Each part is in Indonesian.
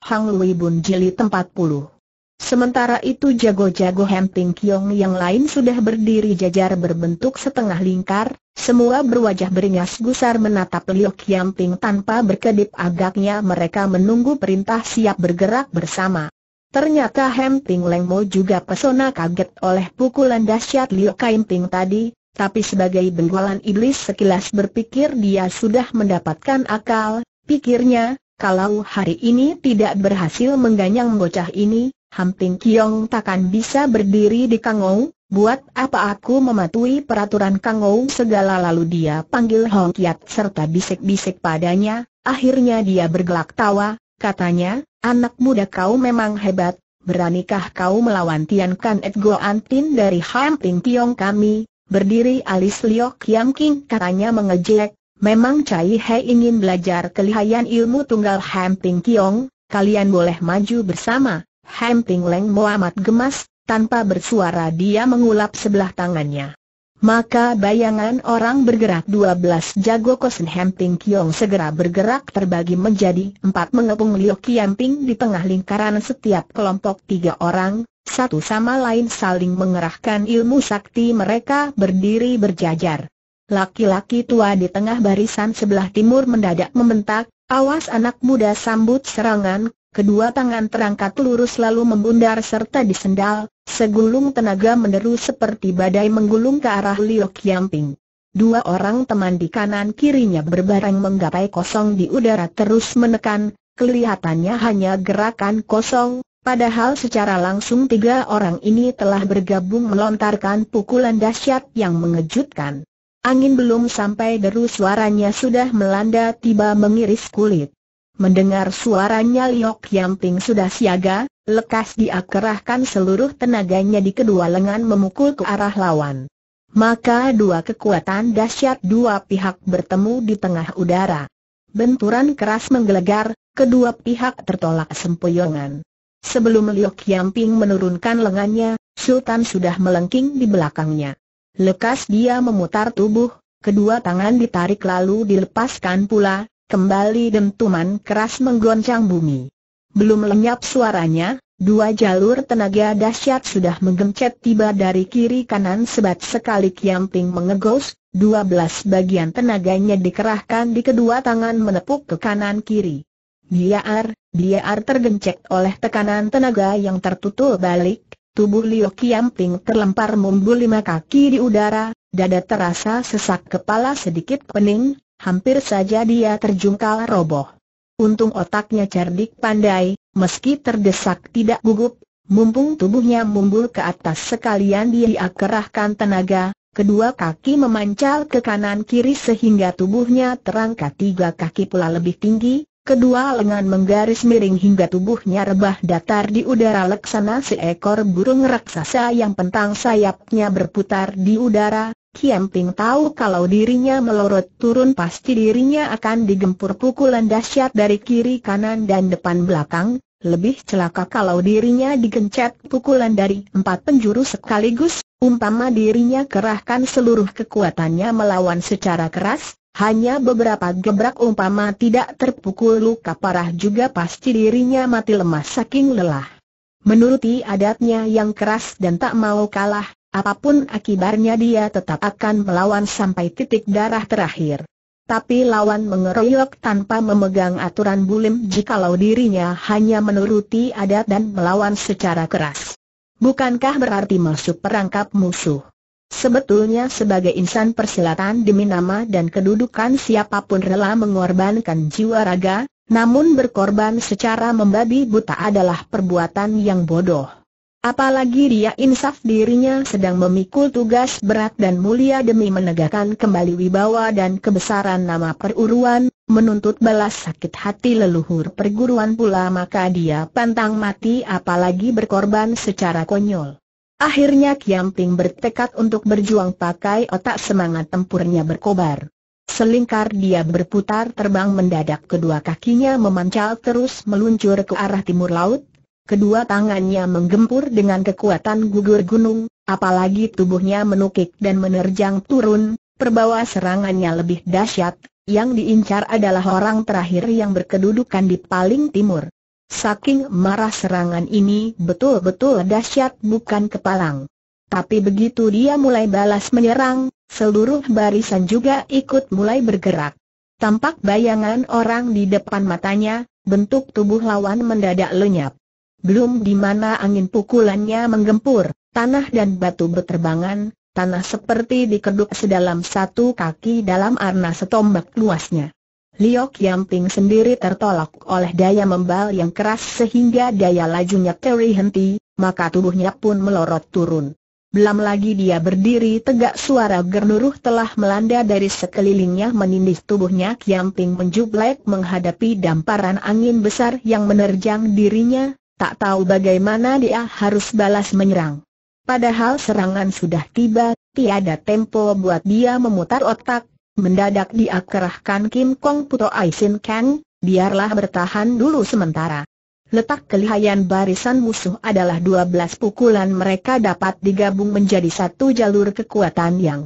Hang Lui Bun Jilid 40. Sementara itu jago-jago Hemping Kiong yang lain sudah berdiri jajar berbentuk setengah lingkar, semua berwajah beringas gusar menatap Liu Kiamping tanpa berkedip agaknya mereka menunggu perintah siap bergerak bersama. Ternyata Hemping Lengmo juga pesona kaget oleh pukulan dahsyat Liu Kiamping tadi, tapi sebagai benggolan iblis sekilas berpikir dia sudah mendapatkan akal, pikirnya, kalau hari ini tidak berhasil mengganyang bocah ini, Hamping Kiong takkan bisa berdiri di Kangou, buat apa aku mematuhi peraturan Kangou segala lalu dia panggil Hong Kiat serta bisik-bisik padanya, akhirnya dia bergelak tawa, katanya, anak muda kau memang hebat, beranikah kau melawan Tian Kan Ed Go Antin dari Hamping Kiong kami, berdiri alis Liok Yang King katanya mengejek, Memang Cai He ingin belajar kelihayan ilmu tunggal Hamping Kiong, kalian boleh maju bersama. Hamping Leng Muhammad gemas, tanpa bersuara dia mengulap sebelah tangannya. Maka bayangan orang bergerak 12 jago kosen Hemping Kiong segera bergerak terbagi menjadi empat mengepung Liu Kiamping di tengah lingkaran setiap kelompok tiga orang, satu sama lain saling mengerahkan ilmu sakti mereka berdiri berjajar. Laki-laki tua di tengah barisan sebelah timur mendadak membentak, awas anak muda sambut serangan, kedua tangan terangkat lurus lalu membundar serta disendal, segulung tenaga menderu seperti badai menggulung ke arah Liu Qiangping. Dua orang teman di kanan kirinya berbareng menggapai kosong di udara terus menekan, kelihatannya hanya gerakan kosong, Padahal secara langsung tiga orang ini telah bergabung melontarkan pukulan dahsyat yang mengejutkan. Angin belum sampai deru suaranya sudah melanda tiba mengiris kulit. Mendengar suaranya Liok Yamping sudah siaga, lekas dia kerahkan seluruh tenaganya di kedua lengan memukul ke arah lawan. Maka dua kekuatan dahsyat dua pihak bertemu di tengah udara. Benturan keras menggelegar, kedua pihak tertolak sempoyongan. Sebelum Liok Yamping menurunkan lengannya, Sultan sudah melengking di belakangnya. Lekas dia memutar tubuh, kedua tangan ditarik lalu dilepaskan pula, kembali dentuman keras menggoncang bumi. Belum lenyap suaranya, dua jalur tenaga dahsyat sudah menggencet tiba dari kiri kanan sebat sekali kiamping mengegos, dua belas bagian tenaganya dikerahkan di kedua tangan menepuk ke kanan kiri. Biar, biar tergencet oleh tekanan tenaga yang tertutup balik, Tubuh Liu Kiamping terlempar mumbul lima kaki di udara, dada terasa sesak kepala sedikit pening, hampir saja dia terjungkal roboh. Untung otaknya cerdik pandai, meski terdesak tidak gugup, mumpung tubuhnya mumbul ke atas sekalian dia kerahkan tenaga, Kedua kaki memancal ke kanan kiri sehingga tubuhnya terangkat tiga kaki pula lebih tinggi, Kedua lengan menggaris miring hingga tubuhnya rebah datar di udara leksana seekor burung raksasa yang pentang sayapnya berputar di udara. Kiam Ping tahu kalau dirinya melorot turun pasti dirinya akan digempur pukulan dahsyat dari kiri kanan dan depan belakang. Lebih celaka kalau dirinya digencet pukulan dari empat penjuru sekaligus, umpama dirinya kerahkan seluruh kekuatannya melawan secara keras, hanya beberapa gebrak umpama tidak terpukul luka parah juga pasti dirinya mati lemas saking lelah. Menuruti adatnya yang keras dan tak mau kalah, apapun akibarnya dia tetap akan melawan sampai titik darah terakhir. Tapi lawan mengeroyok tanpa memegang aturan bulim jikalau dirinya hanya menuruti adat dan melawan secara keras. Bukankah berarti masuk perangkap musuh? Sebetulnya sebagai insan persilatan demi nama dan kedudukan siapapun rela mengorbankan jiwa raga, namun berkorban secara membabi buta adalah perbuatan yang bodoh. Apalagi dia insaf dirinya sedang memikul tugas berat dan mulia demi menegakkan kembali wibawa dan kebesaran nama peruruan, menuntut balas sakit hati leluhur perguruan pula maka dia pantang mati apalagi berkorban secara konyol. Akhirnya Kiamping bertekad untuk berjuang pakai otak semangat tempurnya berkobar. Selingkar dia berputar terbang mendadak kedua kakinya memancal terus meluncur ke arah timur laut, kedua tangannya menggempur dengan kekuatan gugur gunung, apalagi tubuhnya menukik dan menerjang turun, perbawa serangannya lebih dahsyat, yang diincar adalah orang terakhir yang berkedudukan di paling timur. Saking marah serangan ini betul-betul dahsyat bukan kepalang. Tapi begitu dia mulai balas menyerang, seluruh barisan juga ikut mulai bergerak. Tampak bayangan orang di depan matanya, bentuk tubuh lawan mendadak lenyap. Belum di mana angin pukulannya menggempur, tanah dan batu berterbangan, tanah seperti dikeduk sedalam satu kaki dalam arna setombak luasnya. Liok Yamping sendiri tertolak oleh daya membal yang keras sehingga daya lajunya terhenti, maka tubuhnya pun melorot turun. Belum lagi dia berdiri tegak suara gernuruh telah melanda dari sekelilingnya menindih tubuhnya Kiamping menjublek menghadapi damparan angin besar yang menerjang dirinya, tak tahu bagaimana dia harus balas menyerang. Padahal serangan sudah tiba, tiada tempo buat dia memutar otak, mendadak dia Kim Kong Puto Aisin Kang, biarlah bertahan dulu sementara. Letak kelihayan barisan musuh adalah 12 pukulan mereka dapat digabung menjadi satu jalur kekuatan yang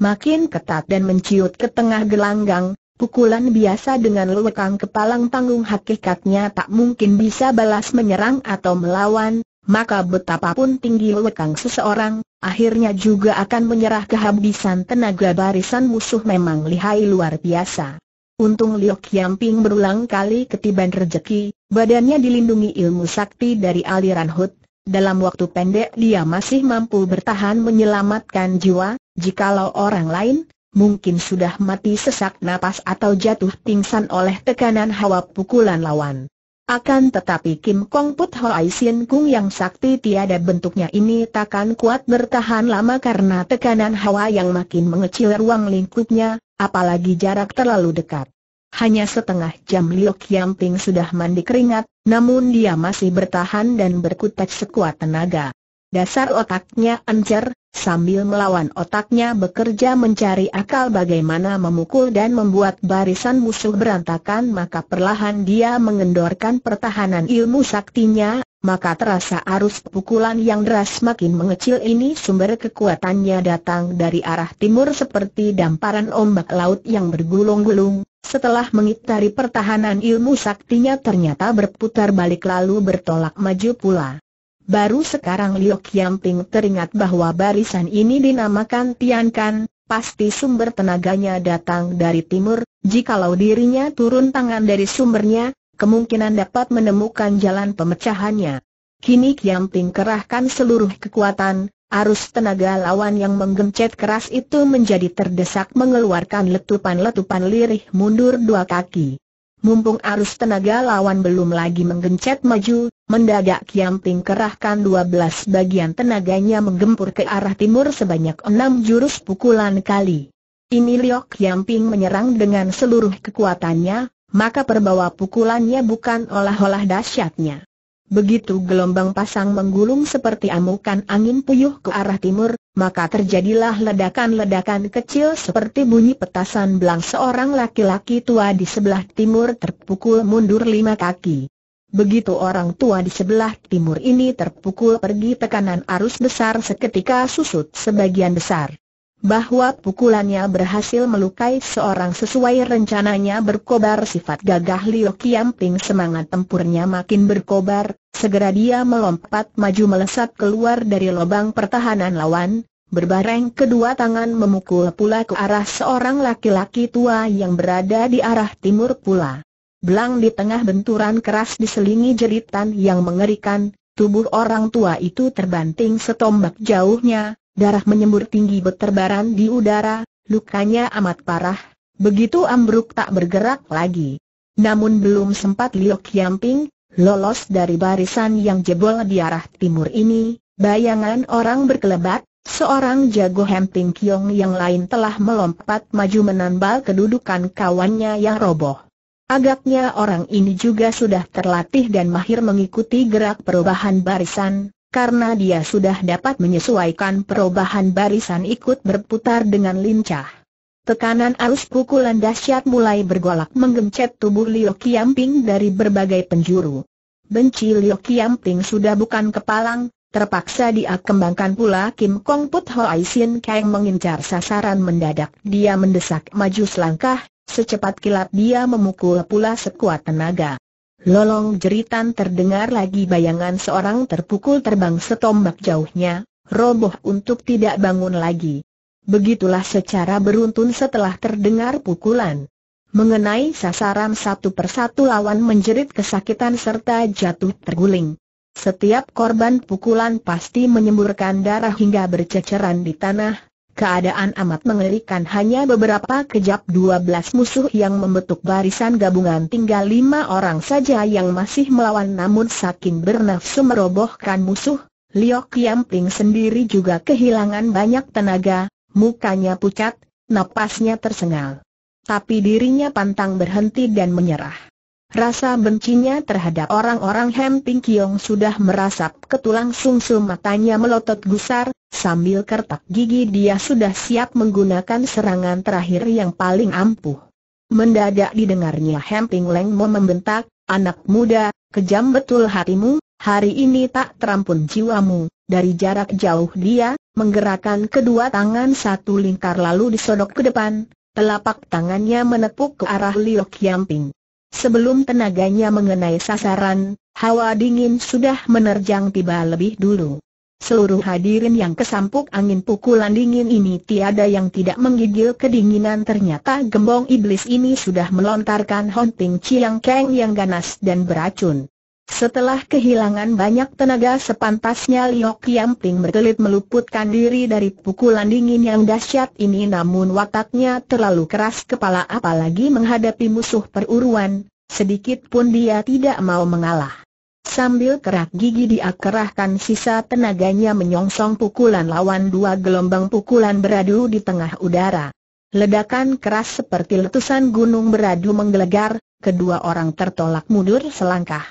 makin ketat dan menciut ke tengah gelanggang, pukulan biasa dengan lewekang kepalang tanggung hakikatnya tak mungkin bisa balas menyerang atau melawan, maka betapapun tinggi lekang seseorang, akhirnya juga akan menyerah kehabisan tenaga barisan musuh memang lihai luar biasa. Untung Liu Qiangping berulang kali ketiban rejeki, badannya dilindungi ilmu sakti dari aliran Hut. Dalam waktu pendek dia masih mampu bertahan menyelamatkan jiwa, jikalau orang lain, mungkin sudah mati sesak napas atau jatuh pingsan oleh tekanan hawa pukulan lawan. Akan tetapi Kim Kong Put Ai Sin Kung yang sakti tiada bentuknya ini takkan kuat bertahan lama karena tekanan hawa yang makin mengecil ruang lingkupnya, apalagi jarak terlalu dekat. Hanya setengah jam Liu Ping sudah mandi keringat, namun dia masih bertahan dan berkutat sekuat tenaga. Dasar otaknya encer, sambil melawan otaknya bekerja mencari akal bagaimana memukul dan membuat barisan musuh berantakan maka perlahan dia mengendorkan pertahanan ilmu saktinya, maka terasa arus pukulan yang deras makin mengecil ini sumber kekuatannya datang dari arah timur seperti damparan ombak laut yang bergulung-gulung, setelah mengitari pertahanan ilmu saktinya ternyata berputar balik lalu bertolak maju pula. Baru sekarang Liu Qiangping teringat bahwa barisan ini dinamakan Tiankan, pasti sumber tenaganya datang dari timur, jikalau dirinya turun tangan dari sumbernya, kemungkinan dapat menemukan jalan pemecahannya. Kini Qiangping kerahkan seluruh kekuatan, Arus tenaga lawan yang menggencet keras itu menjadi terdesak mengeluarkan letupan-letupan lirih mundur dua kaki mumpung arus tenaga lawan belum lagi menggencet maju, mendadak Kiam Ping kerahkan 12 bagian tenaganya menggempur ke arah timur sebanyak 6 jurus pukulan kali. Ini Liok Kiam menyerang dengan seluruh kekuatannya, maka perbawa pukulannya bukan olah-olah dahsyatnya. Begitu gelombang pasang menggulung seperti amukan angin puyuh ke arah timur, maka terjadilah ledakan-ledakan kecil seperti bunyi petasan belang seorang laki-laki tua di sebelah timur terpukul mundur lima kaki. Begitu orang tua di sebelah timur ini terpukul pergi tekanan arus besar seketika susut sebagian besar bahwa pukulannya berhasil melukai seorang sesuai rencananya berkobar sifat gagah Liu Qiangping semangat tempurnya makin berkobar, segera dia melompat maju melesat keluar dari lubang pertahanan lawan, berbareng kedua tangan memukul pula ke arah seorang laki-laki tua yang berada di arah timur pula. Belang di tengah benturan keras diselingi jeritan yang mengerikan, tubuh orang tua itu terbanting setombak jauhnya, darah menyembur tinggi berterbaran di udara, lukanya amat parah, begitu ambruk tak bergerak lagi. Namun belum sempat Liu Qiangping lolos dari barisan yang jebol di arah timur ini, bayangan orang berkelebat, seorang jago Hemping Kiong yang lain telah melompat maju menambal kedudukan kawannya yang roboh. Agaknya orang ini juga sudah terlatih dan mahir mengikuti gerak perubahan barisan, karena dia sudah dapat menyesuaikan perubahan barisan ikut berputar dengan lincah. Tekanan arus pukulan dahsyat mulai bergolak menggencet tubuh Liu Qiangping dari berbagai penjuru. Benci Liu Qiangping sudah bukan kepalang, Terpaksa dia kembangkan pula Kim Kong Put Hoai Sin Kang mengincar sasaran mendadak. Dia mendesak maju selangkah, secepat kilat dia memukul pula sekuat tenaga. Lolong jeritan terdengar lagi bayangan seorang terpukul terbang setombak jauhnya, roboh untuk tidak bangun lagi. Begitulah secara beruntun setelah terdengar pukulan. Mengenai sasaran satu persatu lawan menjerit kesakitan serta jatuh terguling. Setiap korban pukulan pasti menyemburkan darah hingga berceceran di tanah, Keadaan amat mengerikan hanya beberapa kejap dua belas musuh yang membentuk barisan gabungan tinggal lima orang saja yang masih melawan namun saking bernafsu merobohkan musuh, Liok Yamping sendiri juga kehilangan banyak tenaga, mukanya pucat, napasnya tersengal. Tapi dirinya pantang berhenti dan menyerah. Rasa bencinya terhadap orang-orang Hem Ping Kiong sudah merasap ke tulang sumsum matanya melotot gusar, Sambil kertak gigi dia sudah siap menggunakan serangan terakhir yang paling ampuh. Mendadak didengarnya Hemping Leng mau membentak, anak muda, kejam betul hatimu, hari ini tak terampun jiwamu. Dari jarak jauh dia, menggerakkan kedua tangan satu lingkar lalu disodok ke depan, telapak tangannya menepuk ke arah Liu Qiangping. Sebelum tenaganya mengenai sasaran, hawa dingin sudah menerjang tiba lebih dulu. Seluruh hadirin yang kesampuk angin pukulan dingin ini tiada yang tidak menggigil kedinginan ternyata gembong iblis ini sudah melontarkan hunting Chiang Keng yang ganas dan beracun. Setelah kehilangan banyak tenaga sepantasnya Liok Yamping berkelit meluputkan diri dari pukulan dingin yang dahsyat ini namun wataknya terlalu keras kepala apalagi menghadapi musuh peruruan, sedikit pun dia tidak mau mengalah. Sambil kerak gigi dia kerahkan sisa tenaganya menyongsong pukulan lawan dua gelombang pukulan beradu di tengah udara. Ledakan keras seperti letusan gunung beradu menggelegar, kedua orang tertolak mundur selangkah.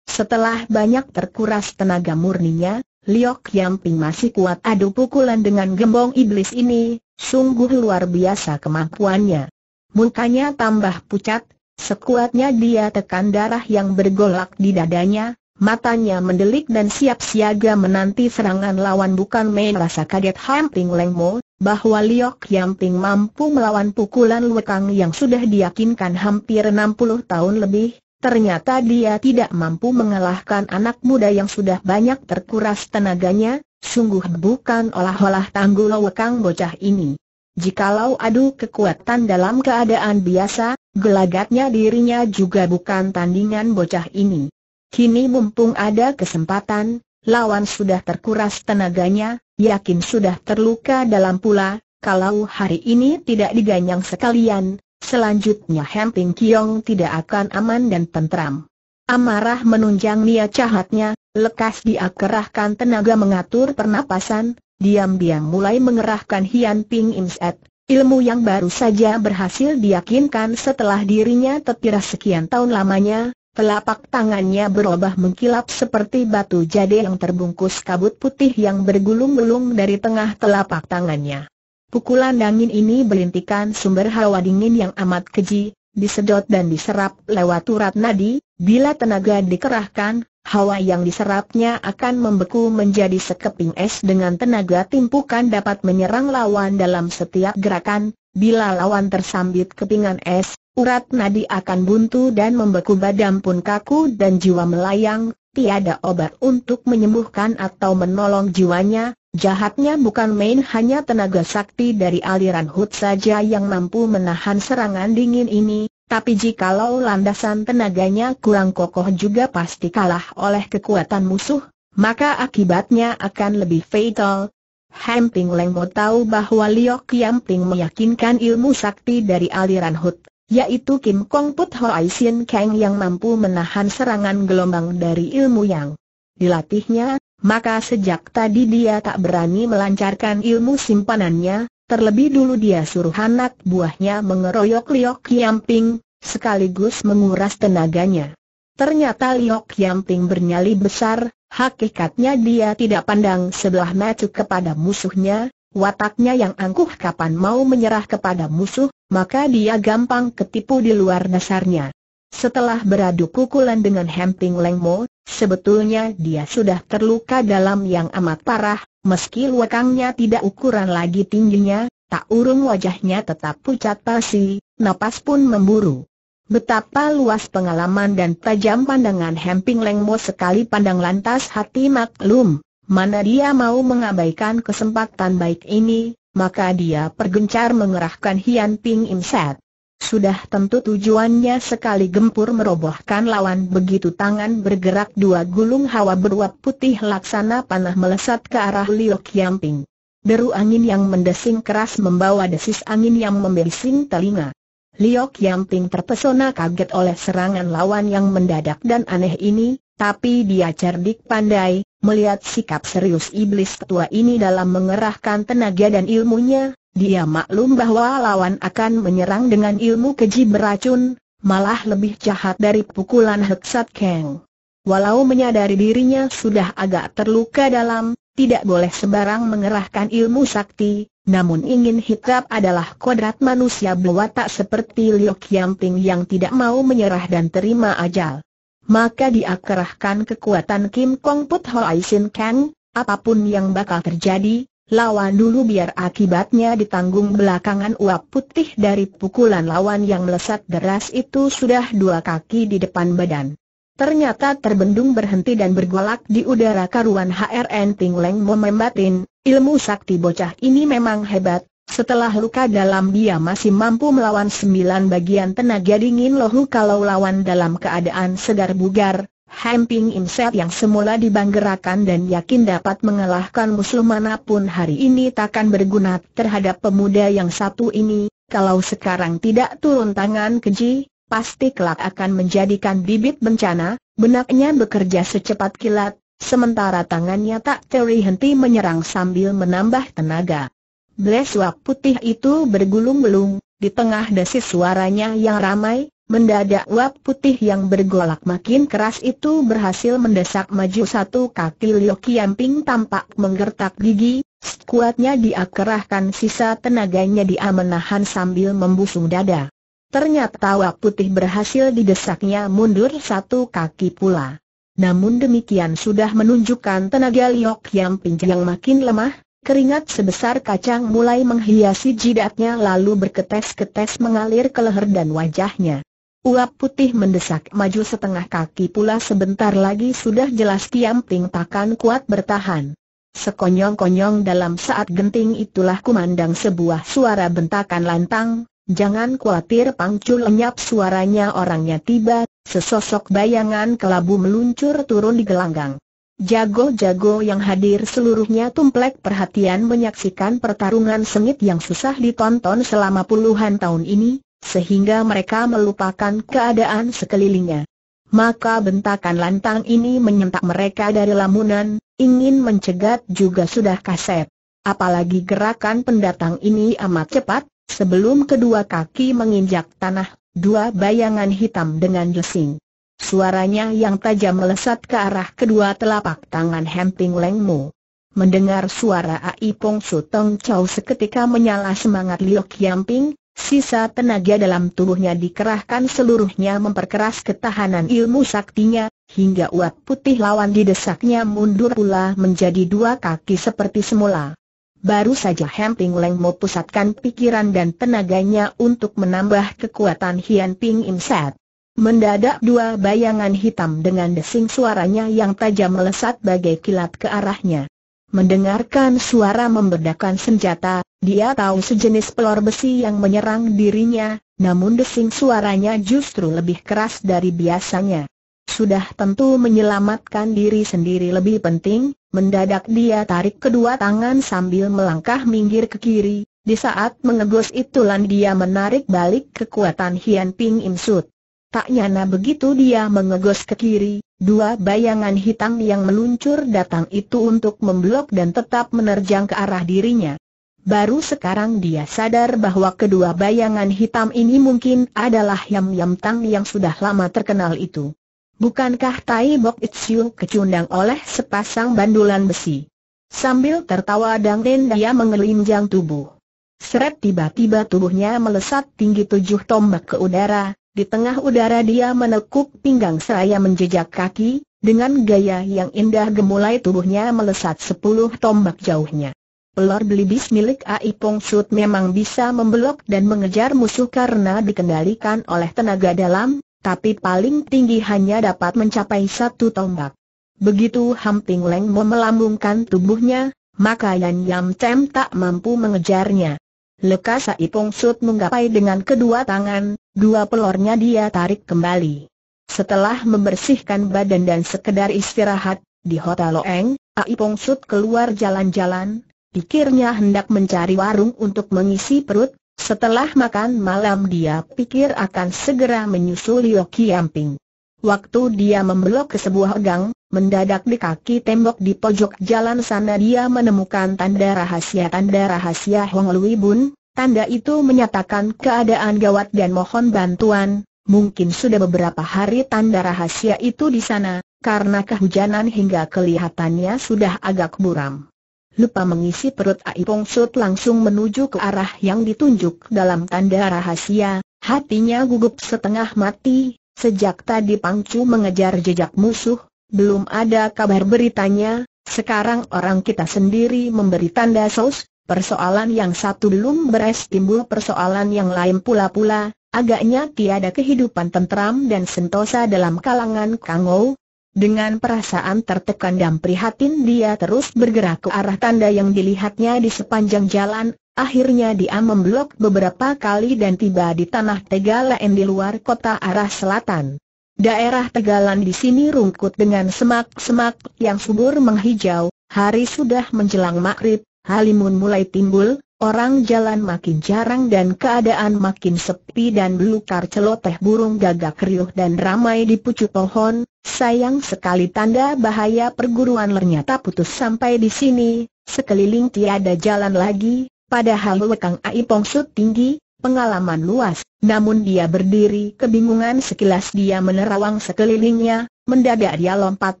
Setelah banyak terkuras tenaga murninya, Liok Yamping masih kuat adu pukulan dengan gembong iblis ini, sungguh luar biasa kemampuannya. Mukanya tambah pucat, Sekuatnya dia tekan darah yang bergolak di dadanya, matanya mendelik dan siap siaga menanti serangan lawan bukan main rasa kaget Hamping Lengmo, bahwa Liok Yamping mampu melawan pukulan Lekang yang sudah diyakinkan hampir 60 tahun lebih, ternyata dia tidak mampu mengalahkan anak muda yang sudah banyak terkuras tenaganya, sungguh bukan olah-olah tangguh Luekang bocah ini. Jikalau adu kekuatan dalam keadaan biasa, Gelagatnya dirinya juga bukan tandingan bocah ini. Kini mumpung ada kesempatan, lawan sudah terkuras tenaganya, yakin sudah terluka dalam pula, kalau hari ini tidak diganyang sekalian, selanjutnya Hemping Kiong tidak akan aman dan tentram. Amarah menunjang niat cahatnya, lekas dia kerahkan tenaga mengatur pernapasan, diam-diam mulai mengerahkan Hian Ping Imset. Ilmu yang baru saja berhasil diyakinkan setelah dirinya tertiras sekian tahun lamanya, telapak tangannya berubah mengkilap seperti batu jade yang terbungkus kabut putih yang bergulung-gulung dari tengah telapak tangannya. Pukulan angin ini berintikan sumber hawa dingin yang amat keji, disedot dan diserap lewat urat nadi, bila tenaga dikerahkan, hawa yang diserapnya akan membeku menjadi sekeping es dengan tenaga timpukan dapat menyerang lawan dalam setiap gerakan, bila lawan tersambit kepingan es, urat nadi akan buntu dan membeku badan pun kaku dan jiwa melayang, tiada obat untuk menyembuhkan atau menolong jiwanya, jahatnya bukan main hanya tenaga sakti dari aliran hut saja yang mampu menahan serangan dingin ini, tapi jikalau landasan tenaganya kurang kokoh juga pasti kalah oleh kekuatan musuh, maka akibatnya akan lebih fatal. Hamping Lengmo tahu bahwa Liok Yamping meyakinkan ilmu sakti dari aliran Hut yaitu Kim Kong Put Ho Sin Kang yang mampu menahan serangan gelombang dari ilmu yang dilatihnya, maka sejak tadi dia tak berani melancarkan ilmu simpanannya, Terlebih dulu dia suruh anak buahnya mengeroyok Liok Yamping, sekaligus menguras tenaganya. Ternyata Liok Yamping bernyali besar, hakikatnya dia tidak pandang sebelah mata kepada musuhnya, wataknya yang angkuh kapan mau menyerah kepada musuh, maka dia gampang ketipu di luar dasarnya. Setelah beradu kukulan dengan Hemping Lengmo, sebetulnya dia sudah terluka dalam yang amat parah, Meski luakangnya tidak ukuran lagi tingginya, tak urung wajahnya tetap pucat pasi, napas pun memburu. Betapa luas pengalaman dan tajam pandangan Hemping Lengmo sekali pandang lantas hati maklum, mana dia mau mengabaikan kesempatan baik ini, maka dia pergencar mengerahkan Hian Ping Imset. Sudah tentu tujuannya sekali gempur merobohkan lawan begitu tangan bergerak dua gulung hawa beruap putih laksana panah melesat ke arah Liu Qiangping. Deru angin yang mendesing keras membawa desis angin yang membelising telinga. Liu Qiangping terpesona kaget oleh serangan lawan yang mendadak dan aneh ini, tapi dia cerdik pandai, melihat sikap serius iblis tua ini dalam mengerahkan tenaga dan ilmunya, dia maklum bahwa lawan akan menyerang dengan ilmu keji beracun, malah lebih jahat dari pukulan Heksat Kang. Walau menyadari dirinya sudah agak terluka dalam, tidak boleh sembarang mengerahkan ilmu sakti, namun ingin hitap adalah kodrat manusia berwatak seperti Liu Qiangping yang tidak mau menyerah dan terima ajal. Maka dia kerahkan kekuatan Kim Kong Put Hoai Sin Kang, apapun yang bakal terjadi, lawan dulu biar akibatnya ditanggung belakangan uap putih dari pukulan lawan yang melesat deras itu sudah dua kaki di depan badan. Ternyata terbendung berhenti dan bergolak di udara karuan HRN Tingleng memembatin, ilmu sakti bocah ini memang hebat, setelah luka dalam dia masih mampu melawan sembilan bagian tenaga dingin lohu kalau lawan dalam keadaan segar bugar, Hamping Imset yang semula dibanggerakan dan yakin dapat mengalahkan musuh manapun hari ini takkan berguna terhadap pemuda yang satu ini, kalau sekarang tidak turun tangan keji, pasti kelak akan menjadikan bibit bencana, benaknya bekerja secepat kilat, sementara tangannya tak terhenti menyerang sambil menambah tenaga. Bleswak putih itu bergulung-gulung, di tengah dasi suaranya yang ramai, Mendadak uap putih yang bergolak makin keras itu berhasil mendesak maju satu kaki Liu Kiamping tampak menggertak gigi, kuatnya dia kerahkan sisa tenaganya dia menahan sambil membusung dada. Ternyata uap putih berhasil didesaknya mundur satu kaki pula. Namun demikian sudah menunjukkan tenaga Liu Kiamping yang makin lemah, Keringat sebesar kacang mulai menghiasi jidatnya lalu berketes-ketes mengalir ke leher dan wajahnya. Uap putih mendesak maju setengah kaki pula sebentar lagi sudah jelas Tiam ting takkan kuat bertahan. Sekonyong-konyong dalam saat genting itulah kumandang sebuah suara bentakan lantang, jangan khawatir pangcul lenyap suaranya orangnya tiba, sesosok bayangan kelabu meluncur turun di gelanggang. Jago-jago yang hadir seluruhnya tumplek perhatian menyaksikan pertarungan sengit yang susah ditonton selama puluhan tahun ini, sehingga mereka melupakan keadaan sekelilingnya. Maka bentakan lantang ini menyentak mereka dari lamunan, ingin mencegat juga sudah kaset. Apalagi gerakan pendatang ini amat cepat, sebelum kedua kaki menginjak tanah, dua bayangan hitam dengan lesing. Suaranya yang tajam melesat ke arah kedua telapak tangan Hemping Lengmu. Mendengar suara Ai Pong Su Chow seketika menyala semangat Liok Yamping. Sisa tenaga dalam tubuhnya dikerahkan seluruhnya memperkeras ketahanan ilmu saktinya, hingga uap putih lawan didesaknya mundur pula menjadi dua kaki seperti semula. Baru saja Hemping Leng pusatkan pikiran dan tenaganya untuk menambah kekuatan Hian Ping Set. Mendadak dua bayangan hitam dengan desing suaranya yang tajam melesat bagai kilat ke arahnya. Mendengarkan suara membedakan senjata, dia tahu sejenis pelor besi yang menyerang dirinya, namun desing suaranya justru lebih keras dari biasanya. Sudah tentu menyelamatkan diri sendiri lebih penting, mendadak dia tarik kedua tangan sambil melangkah minggir ke kiri, di saat mengegos itulah dia menarik balik kekuatan Hian Ping Im Sut. Tak nyana begitu dia mengegos ke kiri, dua bayangan hitam yang meluncur datang itu untuk memblok dan tetap menerjang ke arah dirinya. Baru sekarang dia sadar bahwa kedua bayangan hitam ini mungkin adalah Yam Yam Tang yang sudah lama terkenal itu. Bukankah Tai Bok Itziu kecundang oleh sepasang bandulan besi? Sambil tertawa dangdeng, dia mengelinjang tubuh. Seret tiba-tiba tubuhnya melesat tinggi tujuh tombak ke udara, di tengah udara dia menekuk pinggang seraya menjejak kaki, dengan gaya yang indah gemulai tubuhnya melesat sepuluh tombak jauhnya. Pelor belibis milik Ai Pong Sut memang bisa membelok dan mengejar musuh karena dikendalikan oleh tenaga dalam, tapi paling tinggi hanya dapat mencapai satu tombak. Begitu Hamping Leng memelambungkan tubuhnya, maka Yan Yam Tem tak mampu mengejarnya. Lekas Ai Pong Sut menggapai dengan kedua tangan, dua pelornya dia tarik kembali. Setelah membersihkan badan dan sekedar istirahat, di Hotel Loeng, Ai Pong keluar jalan-jalan, pikirnya hendak mencari warung untuk mengisi perut, setelah makan malam dia pikir akan segera menyusul Yoki Kiamping. Waktu dia membelok ke sebuah gang, mendadak di kaki tembok di pojok jalan sana dia menemukan tanda rahasia tanda rahasia Hong Lui Bun, Tanda itu menyatakan keadaan gawat dan mohon bantuan, mungkin sudah beberapa hari tanda rahasia itu di sana, karena kehujanan hingga kelihatannya sudah agak buram. Lupa mengisi perut Aipong Sut langsung menuju ke arah yang ditunjuk dalam tanda rahasia, hatinya gugup setengah mati, sejak tadi Pangcu mengejar jejak musuh, belum ada kabar beritanya, sekarang orang kita sendiri memberi tanda sos? Persoalan yang satu belum beres timbul persoalan yang lain pula-pula, agaknya tiada kehidupan tentram dan sentosa dalam kalangan Kangou. Dengan perasaan tertekan dan prihatin dia terus bergerak ke arah tanda yang dilihatnya di sepanjang jalan, akhirnya dia memblok beberapa kali dan tiba di tanah Tegalan di luar kota arah selatan. Daerah Tegalan di sini rungkut dengan semak-semak yang subur menghijau, hari sudah menjelang maghrib, Halimun mulai timbul, orang jalan makin jarang dan keadaan makin sepi dan belukar celoteh burung gagak riuh dan ramai di pucuk pohon, sayang sekali tanda bahaya perguruan ternyata putus sampai di sini, sekeliling tiada jalan lagi, padahal lekang Aipong Sut tinggi, pengalaman luas, namun dia berdiri kebingungan sekilas dia menerawang sekelilingnya, Mendadak dia lompat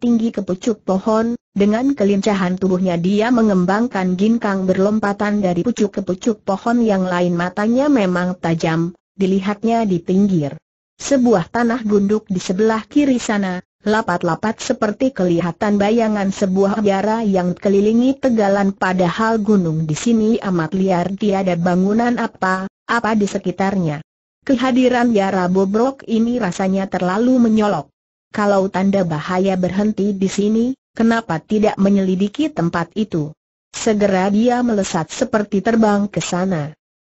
tinggi ke pucuk pohon, dengan kelincahan tubuhnya dia mengembangkan ginkang berlompatan dari pucuk ke pucuk pohon yang lain matanya memang tajam, dilihatnya di pinggir. Sebuah tanah gunduk di sebelah kiri sana, lapat-lapat seperti kelihatan bayangan sebuah biara yang kelilingi tegalan padahal gunung di sini amat liar tiada bangunan apa-apa di sekitarnya. Kehadiran biara bobrok ini rasanya terlalu menyolok. Kalau tanda bahaya berhenti di sini, kenapa tidak menyelidiki tempat itu? Segera dia melesat seperti terbang ke sana.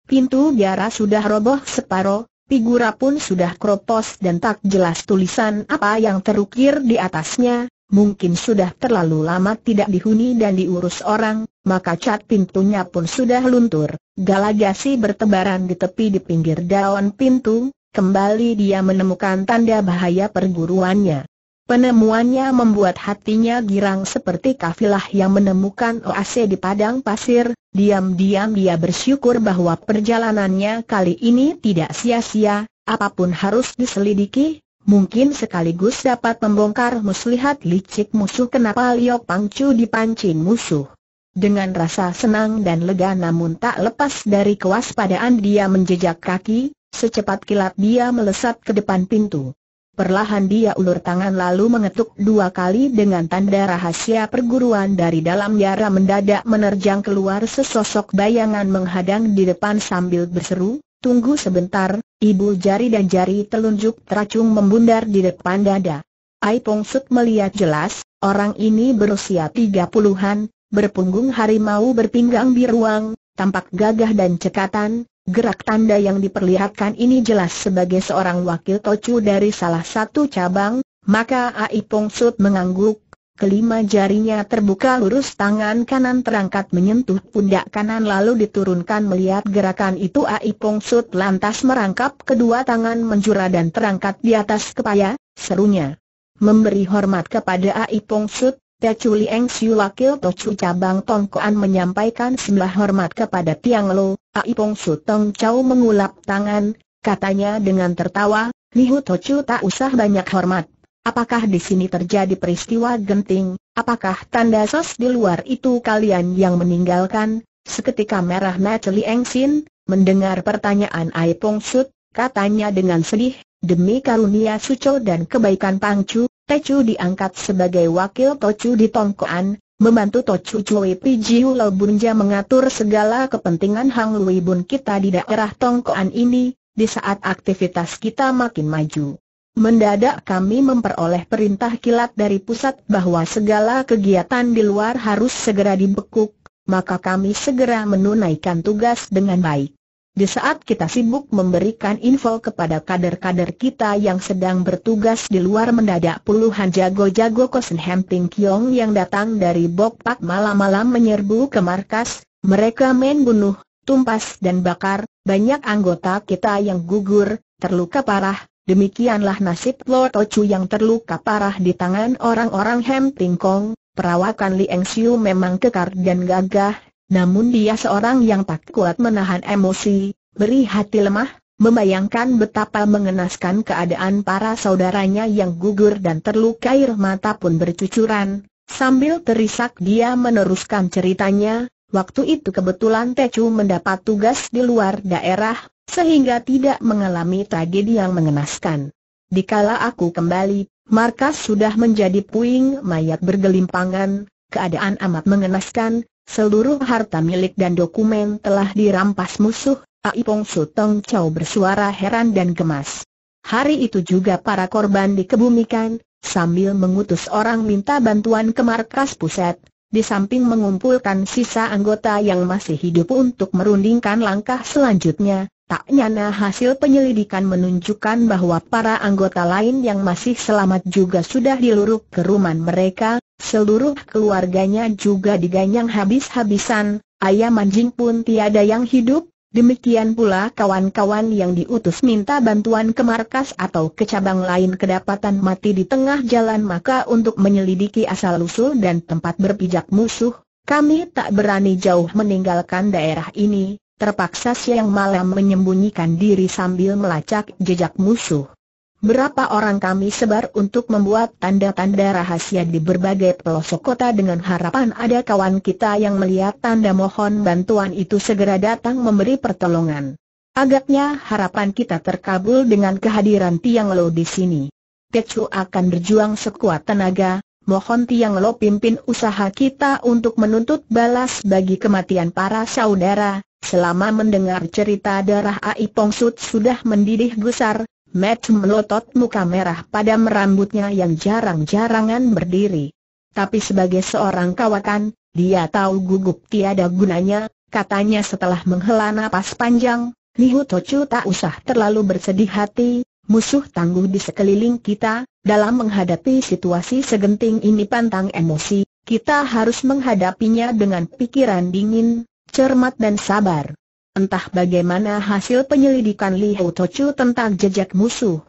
Pintu biara sudah roboh separoh, figura pun sudah kropos dan tak jelas tulisan apa yang terukir di atasnya, mungkin sudah terlalu lama tidak dihuni dan diurus orang, maka cat pintunya pun sudah luntur. Galagasi bertebaran di tepi di pinggir daun pintu, kembali dia menemukan tanda bahaya perguruannya. Penemuannya membuat hatinya girang seperti kafilah yang menemukan oase di padang pasir, diam-diam dia bersyukur bahwa perjalanannya kali ini tidak sia-sia, apapun harus diselidiki, mungkin sekaligus dapat membongkar muslihat licik musuh kenapa Liok Pangcu dipancing musuh. Dengan rasa senang dan lega namun tak lepas dari kewaspadaan dia menjejak kaki, Secepat kilat dia melesat ke depan pintu. Perlahan dia ulur tangan lalu mengetuk dua kali dengan tanda rahasia perguruan dari dalam yara mendadak menerjang keluar sesosok bayangan menghadang di depan sambil berseru, tunggu sebentar, ibu jari dan jari telunjuk teracung membundar di depan dada. Ai Pong Sut melihat jelas, orang ini berusia tiga puluhan, berpunggung harimau berpinggang biruang, tampak gagah dan cekatan, Gerak tanda yang diperlihatkan ini jelas sebagai seorang wakil tocu dari salah satu cabang, maka Ai Pong Sut mengangguk, kelima jarinya terbuka lurus tangan kanan terangkat menyentuh pundak kanan lalu diturunkan melihat gerakan itu Ai Pong Sut lantas merangkap kedua tangan menjura dan terangkat di atas kepala, serunya. Memberi hormat kepada Ai Pong Sut, Tecu Lieng Siu Wakil Tocu Cabang Tongkoan menyampaikan sembah hormat kepada Tiang Lo, Ai Su Tong Chau mengulap tangan, katanya dengan tertawa, Lihu Tocu tak usah banyak hormat. Apakah di sini terjadi peristiwa genting, apakah tanda sos di luar itu kalian yang meninggalkan? Seketika merah mata Li Engsin mendengar pertanyaan Ai Pong Sut, katanya dengan sedih, demi karunia Suco dan kebaikan Pangcu, Tecu diangkat sebagai wakil Tocu di Tongkoan, membantu Tocu Cui Pijiu Lo Bunja mengatur segala kepentingan Hang Lui Bun kita di daerah Tongkoan ini, di saat aktivitas kita makin maju. Mendadak kami memperoleh perintah kilat dari pusat bahwa segala kegiatan di luar harus segera dibekuk, maka kami segera menunaikan tugas dengan baik. Di saat kita sibuk memberikan info kepada kader-kader kita yang sedang bertugas di luar mendadak puluhan jago-jago Kosen Hemping Kiong yang datang dari Bok Pak malam-malam menyerbu ke markas, mereka main bunuh, tumpas dan bakar, banyak anggota kita yang gugur, terluka parah, demikianlah nasib Lord Ochu yang terluka parah di tangan orang-orang Hemping Kong, perawakan Li Xiu memang kekar dan gagah, namun dia seorang yang tak kuat menahan emosi, beri hati lemah, membayangkan betapa mengenaskan keadaan para saudaranya yang gugur dan terluka air mata pun bercucuran. Sambil terisak dia meneruskan ceritanya, waktu itu kebetulan Tecu mendapat tugas di luar daerah, sehingga tidak mengalami tragedi yang mengenaskan. Dikala aku kembali, markas sudah menjadi puing mayat bergelimpangan, keadaan amat mengenaskan, Seluruh harta milik dan dokumen telah dirampas musuh, Aipong Sutong Chow bersuara heran dan gemas. Hari itu juga para korban dikebumikan, sambil mengutus orang minta bantuan ke markas pusat, di samping mengumpulkan sisa anggota yang masih hidup untuk merundingkan langkah selanjutnya, Tak nyana hasil penyelidikan menunjukkan bahwa para anggota lain yang masih selamat juga sudah diluruk ke rumah mereka, seluruh keluarganya juga diganyang habis-habisan, ayam anjing pun tiada yang hidup, demikian pula kawan-kawan yang diutus minta bantuan ke markas atau ke cabang lain kedapatan mati di tengah jalan maka untuk menyelidiki asal-usul dan tempat berpijak musuh, kami tak berani jauh meninggalkan daerah ini, terpaksa siang malam menyembunyikan diri sambil melacak jejak musuh. Berapa orang kami sebar untuk membuat tanda-tanda rahasia di berbagai pelosok kota dengan harapan ada kawan kita yang melihat tanda mohon bantuan itu segera datang memberi pertolongan. Agaknya harapan kita terkabul dengan kehadiran Tiang Lo di sini. Tecu akan berjuang sekuat tenaga, mohon Tiang Lo pimpin usaha kita untuk menuntut balas bagi kematian para saudara, Selama mendengar cerita darah Ai sudah mendidih gusar, Matt melotot muka merah pada merambutnya yang jarang-jarangan berdiri. Tapi sebagai seorang kawakan, dia tahu gugup tiada gunanya, katanya setelah menghela napas panjang, Liu Tocu tak usah terlalu bersedih hati, musuh tangguh di sekeliling kita, dalam menghadapi situasi segenting ini pantang emosi, kita harus menghadapinya dengan pikiran dingin, cermat dan sabar. Entah bagaimana hasil penyelidikan Li Hou Tochu tentang jejak musuh.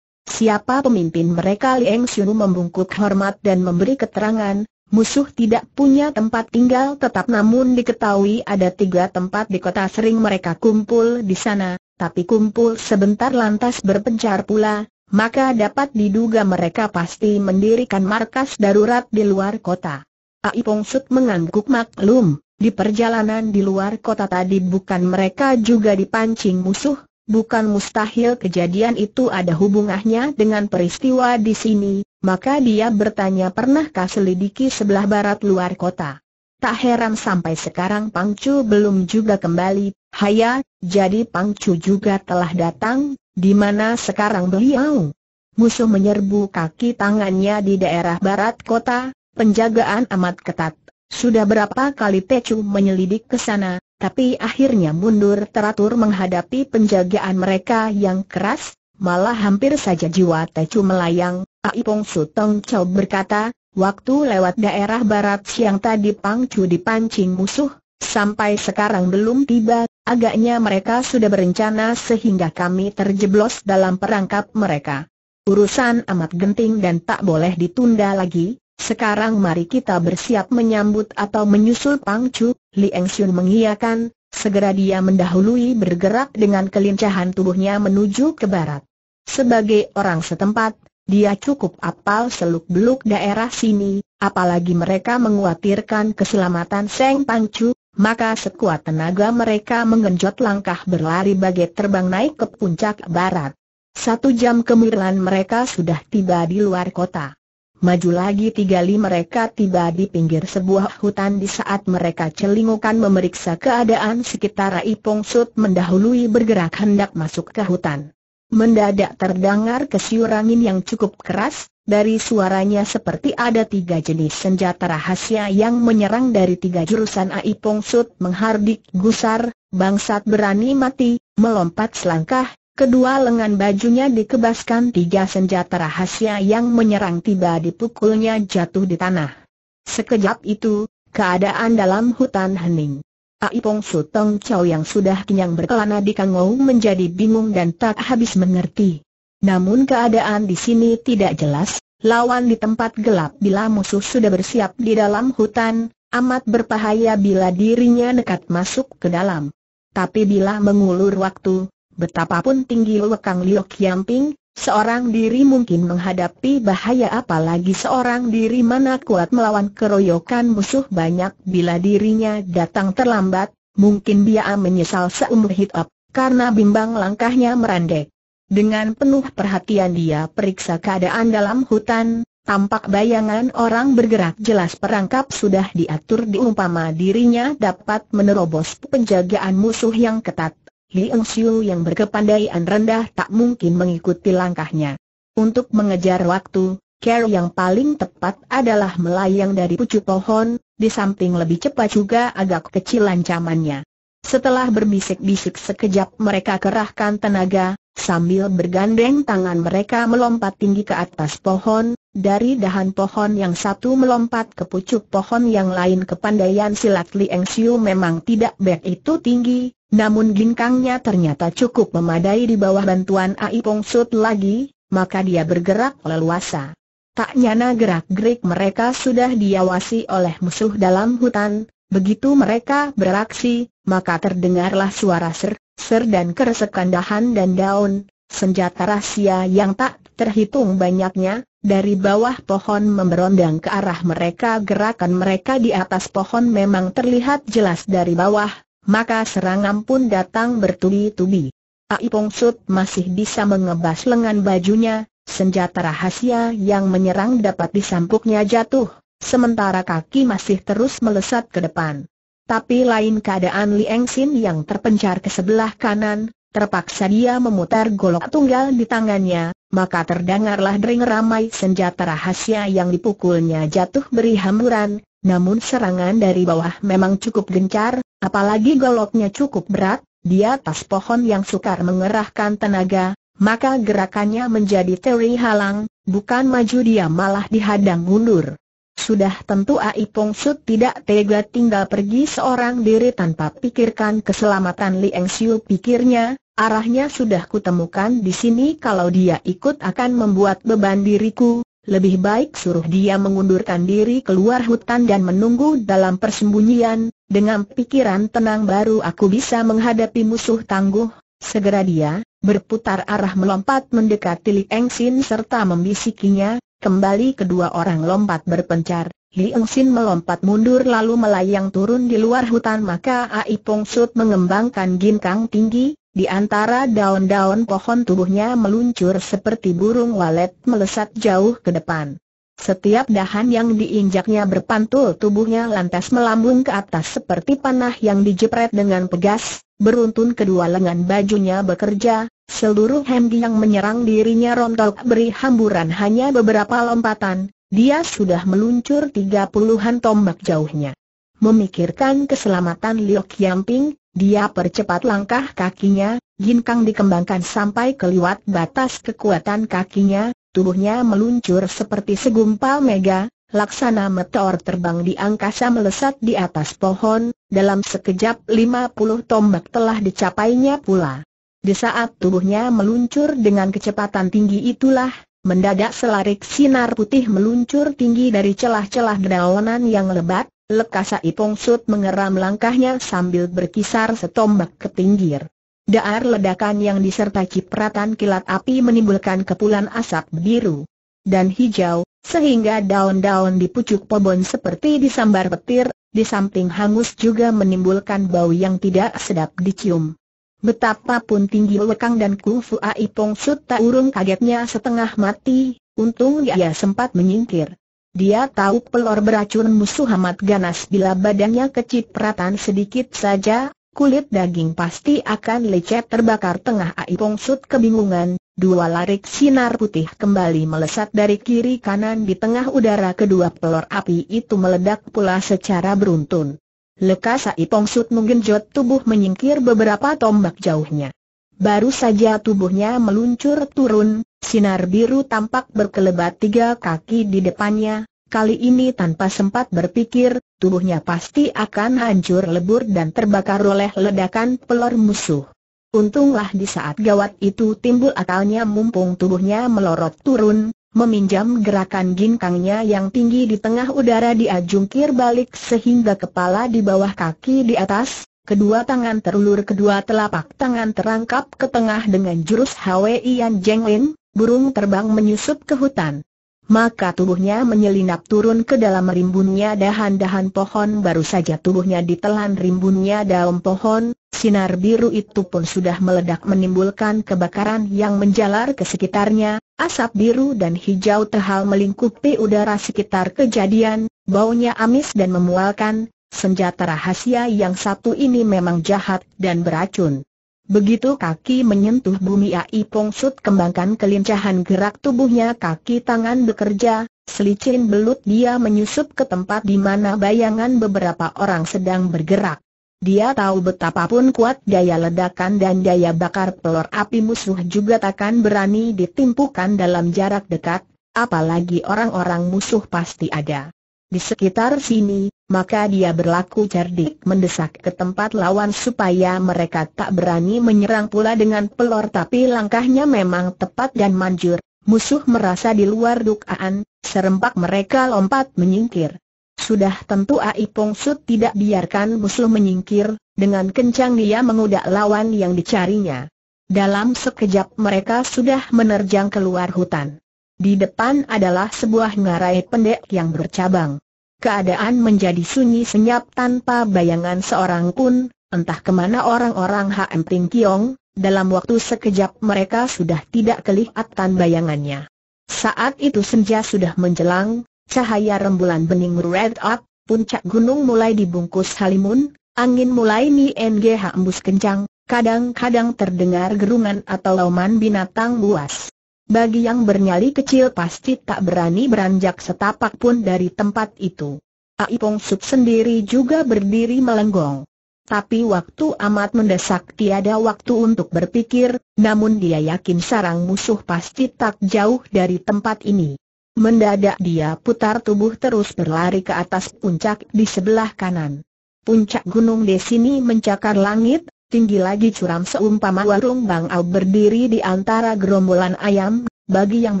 Siapa pemimpin mereka Eng Xiu membungkuk hormat dan memberi keterangan, musuh tidak punya tempat tinggal tetap namun diketahui ada tiga tempat di kota sering mereka kumpul di sana, tapi kumpul sebentar lantas berpencar pula, maka dapat diduga mereka pasti mendirikan markas darurat di luar kota. Ai Pongsut mengangguk maklum. Di perjalanan di luar kota tadi bukan mereka juga dipancing musuh, bukan mustahil kejadian itu ada hubungannya dengan peristiwa di sini, maka dia bertanya pernahkah selidiki sebelah barat luar kota. Tak heran sampai sekarang Pangcu belum juga kembali, haya, jadi Pangcu juga telah datang, di mana sekarang beliau? Musuh menyerbu kaki tangannya di daerah barat kota, penjagaan amat ketat. Sudah berapa kali Pecu menyelidik ke sana, tapi akhirnya mundur teratur menghadapi penjagaan mereka yang keras, malah hampir saja jiwa Pecu melayang. Aipong Sutong Chow berkata, waktu lewat daerah barat siang tadi Pangcu dipancing musuh, sampai sekarang belum tiba, agaknya mereka sudah berencana sehingga kami terjeblos dalam perangkap mereka. Urusan amat genting dan tak boleh ditunda lagi, sekarang mari kita bersiap menyambut atau menyusul Pang Chu, Li Xun mengiyakan, segera dia mendahului bergerak dengan kelincahan tubuhnya menuju ke barat. Sebagai orang setempat, dia cukup apal seluk-beluk daerah sini, apalagi mereka menguatirkan keselamatan Seng Pang Chu, maka sekuat tenaga mereka mengenjot langkah berlari bagai terbang naik ke puncak barat. Satu jam kemudian mereka sudah tiba di luar kota. Maju lagi tiga li mereka tiba di pinggir sebuah hutan di saat mereka celingukan memeriksa keadaan sekitar Rai Sud mendahului bergerak hendak masuk ke hutan. Mendadak terdengar kesiur angin yang cukup keras, dari suaranya seperti ada tiga jenis senjata rahasia yang menyerang dari tiga jurusan Ai Sud menghardik gusar, bangsat berani mati, melompat selangkah, Kedua lengan bajunya dikebaskan tiga senjata rahasia yang menyerang tiba dipukulnya jatuh di tanah. Sekejap itu, keadaan dalam hutan hening. Aipong Sutong Chow yang sudah kenyang berkelana di Kangou menjadi bingung dan tak habis mengerti. Namun keadaan di sini tidak jelas, lawan di tempat gelap bila musuh sudah bersiap di dalam hutan, amat berbahaya bila dirinya nekat masuk ke dalam. Tapi bila mengulur waktu, betapapun tinggi Lekang Liu Kiamping, seorang diri mungkin menghadapi bahaya apalagi seorang diri mana kuat melawan keroyokan musuh banyak bila dirinya datang terlambat, mungkin dia menyesal seumur hidup, karena bimbang langkahnya merandek. Dengan penuh perhatian dia periksa keadaan dalam hutan, tampak bayangan orang bergerak jelas perangkap sudah diatur diumpama dirinya dapat menerobos penjagaan musuh yang ketat. Li Eng Siu yang berkepandaian rendah tak mungkin mengikuti langkahnya. Untuk mengejar waktu, Care yang paling tepat adalah melayang dari pucuk pohon, di samping lebih cepat juga agak kecil ancamannya. Setelah berbisik-bisik sekejap mereka kerahkan tenaga, sambil bergandeng tangan mereka melompat tinggi ke atas pohon, dari dahan pohon yang satu melompat ke pucuk pohon yang lain kepandaian silat Liang Xiu memang tidak baik itu tinggi, namun ginkangnya ternyata cukup memadai di bawah bantuan Ai Pong Sut lagi, maka dia bergerak leluasa. Tak nyana gerak-gerik mereka sudah diawasi oleh musuh dalam hutan, begitu mereka beraksi, maka terdengarlah suara ser, ser dan keresekan dahan dan daun, senjata rahasia yang tak Terhitung banyaknya, dari bawah pohon memberondang ke arah mereka gerakan mereka di atas pohon memang terlihat jelas dari bawah, maka serangan pun datang bertubi-tubi. Ai Sut masih bisa mengebas lengan bajunya, senjata rahasia yang menyerang dapat disampuknya jatuh, sementara kaki masih terus melesat ke depan. Tapi lain keadaan Li Engsin yang terpencar ke sebelah kanan, Terpaksa dia memutar golok tunggal di tangannya, maka terdengarlah dering ramai senjata rahasia yang dipukulnya jatuh beri hamburan. namun serangan dari bawah memang cukup gencar, apalagi goloknya cukup berat, di atas pohon yang sukar mengerahkan tenaga, maka gerakannya menjadi teri halang, bukan maju dia malah dihadang mundur. Sudah tentu Ai Pong Sud tidak tega tinggal pergi seorang diri tanpa pikirkan keselamatan Eng Siu pikirnya, Arahnya sudah kutemukan di sini kalau dia ikut akan membuat beban diriku, lebih baik suruh dia mengundurkan diri keluar hutan dan menunggu dalam persembunyian, dengan pikiran tenang baru aku bisa menghadapi musuh tangguh. Segera dia, berputar arah melompat mendekati Li Engsin serta membisikinya, kembali kedua orang lompat berpencar. Li Engsin melompat mundur lalu melayang turun di luar hutan maka Ai Pong mengembangkan ginkang tinggi, di antara daun-daun pohon tubuhnya meluncur seperti burung walet melesat jauh ke depan. Setiap dahan yang diinjaknya berpantul tubuhnya lantas melambung ke atas seperti panah yang dijepret dengan pegas, beruntun kedua lengan bajunya bekerja, seluruh hemgi yang menyerang dirinya rontok beri hamburan hanya beberapa lompatan, dia sudah meluncur tiga puluhan tombak jauhnya. Memikirkan keselamatan Liok Yamping, dia percepat langkah kakinya, ginkang dikembangkan sampai keliwat batas kekuatan kakinya, tubuhnya meluncur seperti segumpal mega, laksana meteor terbang di angkasa melesat di atas pohon, dalam sekejap lima puluh tombak telah dicapainya pula. Di saat tubuhnya meluncur dengan kecepatan tinggi itulah, mendadak selarik sinar putih meluncur tinggi dari celah-celah dedaunan yang lebat, Lekasa Ipong Sut mengeram langkahnya sambil berkisar setombak ke pinggir. Daar ledakan yang disertai cipratan kilat api menimbulkan kepulan asap biru dan hijau, sehingga daun-daun di pucuk pohon seperti disambar petir, di samping hangus juga menimbulkan bau yang tidak sedap dicium. Betapapun tinggi lekang dan Kufu Ai Pong Sut tak urung kagetnya setengah mati, untung ia sempat menyingkir. Dia tahu pelor beracun musuh amat ganas bila badannya kecipratan sedikit saja, kulit daging pasti akan lecet terbakar tengah Ai Pongsut kebingungan, dua larik sinar putih kembali melesat dari kiri kanan di tengah udara kedua pelor api itu meledak pula secara beruntun. Lekas Ai Pongsut menggenjot tubuh menyingkir beberapa tombak jauhnya. Baru saja tubuhnya meluncur turun, Sinar biru tampak berkelebat tiga kaki di depannya, kali ini tanpa sempat berpikir, tubuhnya pasti akan hancur lebur dan terbakar oleh ledakan pelor musuh. Untunglah di saat gawat itu timbul akalnya mumpung tubuhnya melorot turun, meminjam gerakan ginkangnya yang tinggi di tengah udara dia jungkir balik sehingga kepala di bawah kaki di atas, kedua tangan terulur kedua telapak tangan terangkap ke tengah dengan jurus Hwi Yan Jeng Lin, burung terbang menyusup ke hutan. Maka tubuhnya menyelinap turun ke dalam rimbunnya dahan-dahan pohon baru saja tubuhnya ditelan rimbunnya daun pohon, sinar biru itu pun sudah meledak menimbulkan kebakaran yang menjalar ke sekitarnya, asap biru dan hijau terhal melingkupi udara sekitar kejadian, baunya amis dan memualkan, senjata rahasia yang satu ini memang jahat dan beracun. Begitu kaki menyentuh bumi Ai Pong Sut kembangkan kelincahan gerak tubuhnya kaki tangan bekerja, selicin belut dia menyusup ke tempat di mana bayangan beberapa orang sedang bergerak. Dia tahu betapapun kuat daya ledakan dan daya bakar pelor api musuh juga takkan berani ditimpukan dalam jarak dekat, apalagi orang-orang musuh pasti ada di sekitar sini, maka dia berlaku cerdik mendesak ke tempat lawan supaya mereka tak berani menyerang pula dengan pelor tapi langkahnya memang tepat dan manjur. Musuh merasa di luar dukaan, serempak mereka lompat menyingkir. Sudah tentu Ai Pong tidak biarkan musuh menyingkir, dengan kencang dia mengudak lawan yang dicarinya. Dalam sekejap mereka sudah menerjang keluar hutan. Di depan adalah sebuah ngarai pendek yang bercabang. Keadaan menjadi sunyi senyap tanpa bayangan seorang pun, entah kemana orang-orang HM Ting Kiong, dalam waktu sekejap mereka sudah tidak kelihatan bayangannya. Saat itu senja sudah menjelang, cahaya rembulan bening red up, puncak gunung mulai dibungkus halimun, angin mulai NGH embus kencang, kadang-kadang terdengar gerungan atau lauman binatang buas bagi yang bernyali kecil pasti tak berani beranjak setapak pun dari tempat itu. Aipong sup sendiri juga berdiri melenggong. Tapi waktu amat mendesak tiada waktu untuk berpikir, namun dia yakin sarang musuh pasti tak jauh dari tempat ini. Mendadak dia putar tubuh terus berlari ke atas puncak di sebelah kanan. Puncak gunung di sini mencakar langit, tinggi lagi curam seumpama warung Bang Au berdiri di antara gerombolan ayam, bagi yang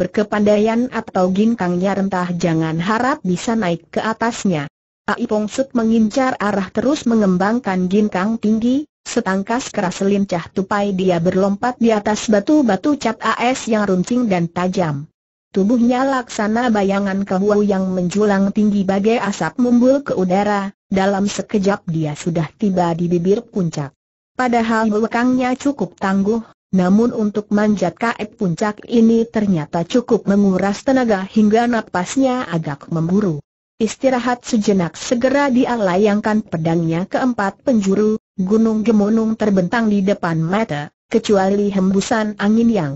berkepandaian atau ginkangnya rentah jangan harap bisa naik ke atasnya. Ai Pong Sut mengincar arah terus mengembangkan ginkang tinggi, setangkas keras lincah tupai dia berlompat di atas batu-batu cat AS yang runcing dan tajam. Tubuhnya laksana bayangan kehuau yang menjulang tinggi bagai asap mumbul ke udara, dalam sekejap dia sudah tiba di bibir puncak. Padahal lekangnya cukup tangguh, namun untuk manjat kaib puncak ini ternyata cukup menguras tenaga hingga napasnya agak memburu. Istirahat sejenak segera dia layangkan pedangnya ke empat penjuru, gunung gemunung terbentang di depan mata, kecuali hembusan angin yang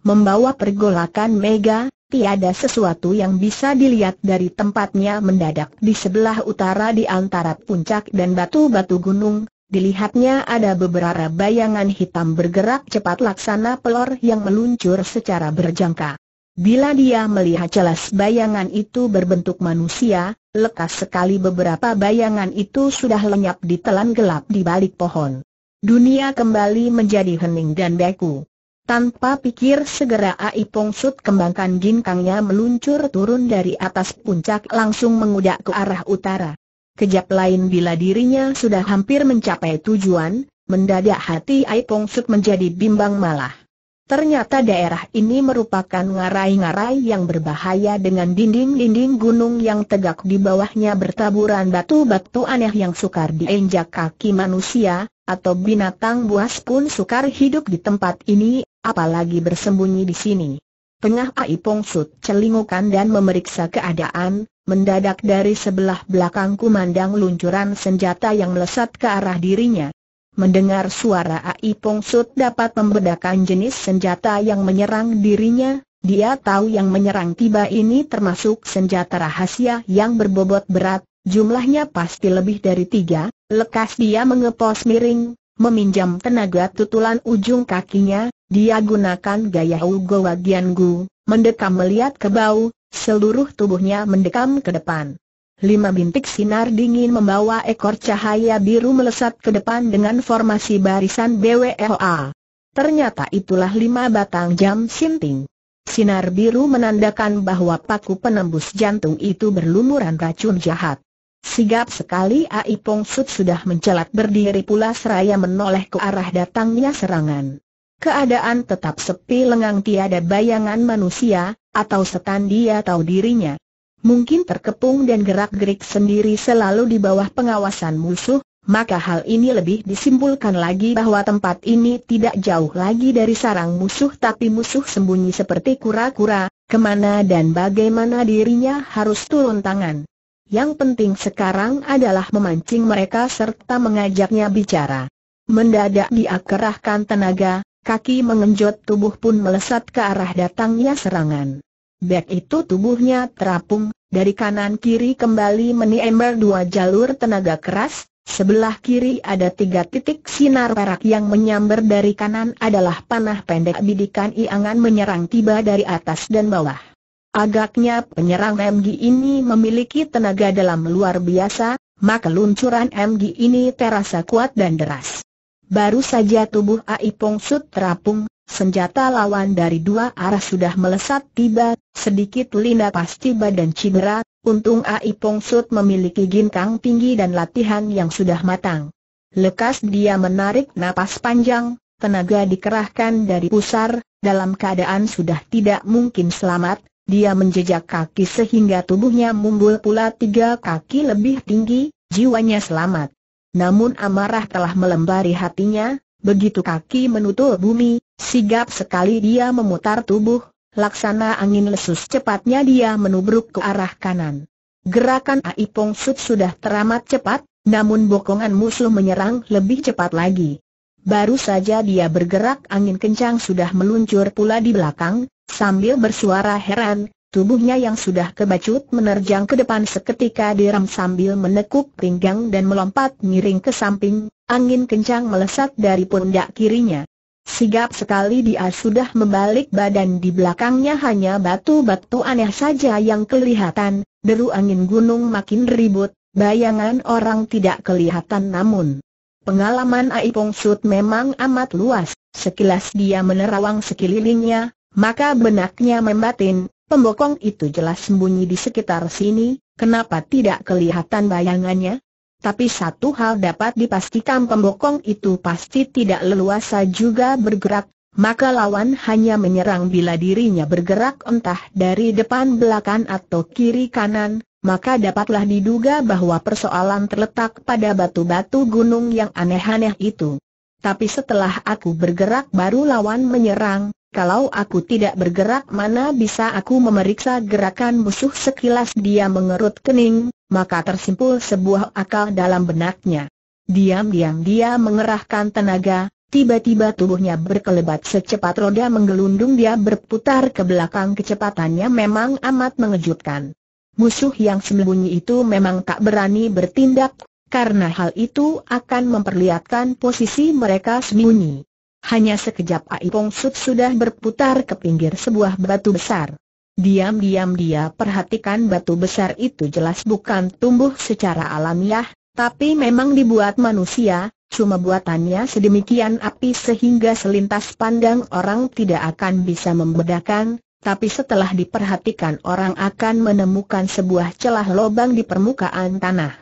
membawa pergolakan mega, tiada sesuatu yang bisa dilihat dari tempatnya mendadak di sebelah utara di antara puncak dan batu-batu gunung, Dilihatnya ada beberapa bayangan hitam bergerak cepat laksana pelor yang meluncur secara berjangka. Bila dia melihat jelas bayangan itu berbentuk manusia, lekas sekali beberapa bayangan itu sudah lenyap di telan gelap di balik pohon. Dunia kembali menjadi hening dan beku. Tanpa pikir segera Ai Pongsut kembangkan ginkangnya meluncur turun dari atas puncak langsung mengudak ke arah utara. Kejap lain bila dirinya sudah hampir mencapai tujuan, mendadak hati Ai Pong Suk menjadi bimbang malah. Ternyata daerah ini merupakan ngarai-ngarai yang berbahaya dengan dinding-dinding gunung yang tegak di bawahnya bertaburan batu-batu aneh yang sukar diinjak kaki manusia, atau binatang buas pun sukar hidup di tempat ini, apalagi bersembunyi di sini. Tengah Ai Pong Sut celingukan dan memeriksa keadaan, mendadak dari sebelah belakang kumandang luncuran senjata yang melesat ke arah dirinya. Mendengar suara Ai Pong dapat membedakan jenis senjata yang menyerang dirinya, dia tahu yang menyerang tiba ini termasuk senjata rahasia yang berbobot berat, jumlahnya pasti lebih dari tiga, lekas dia mengepos miring, meminjam tenaga tutulan ujung kakinya, dia gunakan gaya Ugo Wagian Gu, mendekam melihat ke bau, Seluruh tubuhnya mendekam ke depan. Lima bintik sinar dingin membawa ekor cahaya biru melesat ke depan dengan formasi barisan BWLA. Ternyata itulah lima batang jam sinting. Sinar biru menandakan bahwa paku penembus jantung itu berlumuran racun jahat. Sigap sekali Aipung Sud sudah mencelat berdiri pula seraya menoleh ke arah datangnya serangan. Keadaan tetap sepi lengang tiada bayangan manusia, atau setan dia atau dirinya. Mungkin terkepung dan gerak-gerik sendiri selalu di bawah pengawasan musuh, maka hal ini lebih disimpulkan lagi bahwa tempat ini tidak jauh lagi dari sarang musuh tapi musuh sembunyi seperti kura-kura, kemana dan bagaimana dirinya harus turun tangan. Yang penting sekarang adalah memancing mereka serta mengajaknya bicara. Mendadak dia kerahkan tenaga, kaki mengenjot tubuh pun melesat ke arah datangnya serangan. Bek itu tubuhnya terapung, dari kanan kiri kembali meniember dua jalur tenaga keras, sebelah kiri ada tiga titik sinar perak yang menyambar dari kanan adalah panah pendek bidikan Iangan menyerang tiba dari atas dan bawah. Agaknya penyerang MG ini memiliki tenaga dalam luar biasa, maka luncuran MG ini terasa kuat dan deras. Baru saja tubuh Ai Pongsut terapung, senjata lawan dari dua arah sudah melesat tiba, sedikit Linda pasti badan cedera, untung Ai Pongsut memiliki ginkang tinggi dan latihan yang sudah matang. Lekas dia menarik napas panjang, tenaga dikerahkan dari pusar, dalam keadaan sudah tidak mungkin selamat, dia menjejak kaki sehingga tubuhnya mumbul pula tiga kaki lebih tinggi, jiwanya selamat. Namun amarah telah melembari hatinya, begitu kaki menutup bumi, sigap sekali dia memutar tubuh, laksana angin lesus cepatnya dia menubruk ke arah kanan. Gerakan Aipong Sut sudah teramat cepat, namun bokongan musuh menyerang lebih cepat lagi. Baru saja dia bergerak angin kencang sudah meluncur pula di belakang, sambil bersuara heran, Tubuhnya yang sudah kebacut menerjang ke depan seketika diram sambil menekuk pinggang dan melompat miring ke samping, angin kencang melesat dari pundak kirinya. Sigap sekali dia sudah membalik badan di belakangnya hanya batu-batu aneh saja yang kelihatan, deru angin gunung makin ribut, bayangan orang tidak kelihatan namun. Pengalaman Aipong Sud memang amat luas, sekilas dia menerawang sekelilingnya, maka benaknya membatin, Pembokong itu jelas sembunyi di sekitar sini, kenapa tidak kelihatan bayangannya? Tapi satu hal dapat dipastikan pembokong itu pasti tidak leluasa juga bergerak, maka lawan hanya menyerang bila dirinya bergerak entah dari depan belakang atau kiri kanan, maka dapatlah diduga bahwa persoalan terletak pada batu-batu gunung yang aneh-aneh itu. Tapi setelah aku bergerak baru lawan menyerang, kalau aku tidak bergerak mana bisa aku memeriksa gerakan musuh sekilas dia mengerut kening, maka tersimpul sebuah akal dalam benaknya. Diam-diam dia mengerahkan tenaga, Tiba-tiba tubuhnya berkelebat secepat roda menggelundung dia berputar ke belakang kecepatannya memang amat mengejutkan. Musuh yang sembunyi itu memang tak berani bertindak, karena hal itu akan memperlihatkan posisi mereka sembunyi. Hanya sekejap Aipong Sut sudah berputar ke pinggir sebuah batu besar. Diam-diam dia perhatikan batu besar itu jelas bukan tumbuh secara alamiah, tapi memang dibuat manusia, cuma buatannya sedemikian api sehingga selintas pandang orang tidak akan bisa membedakan, tapi setelah diperhatikan orang akan menemukan sebuah celah lubang di permukaan tanah.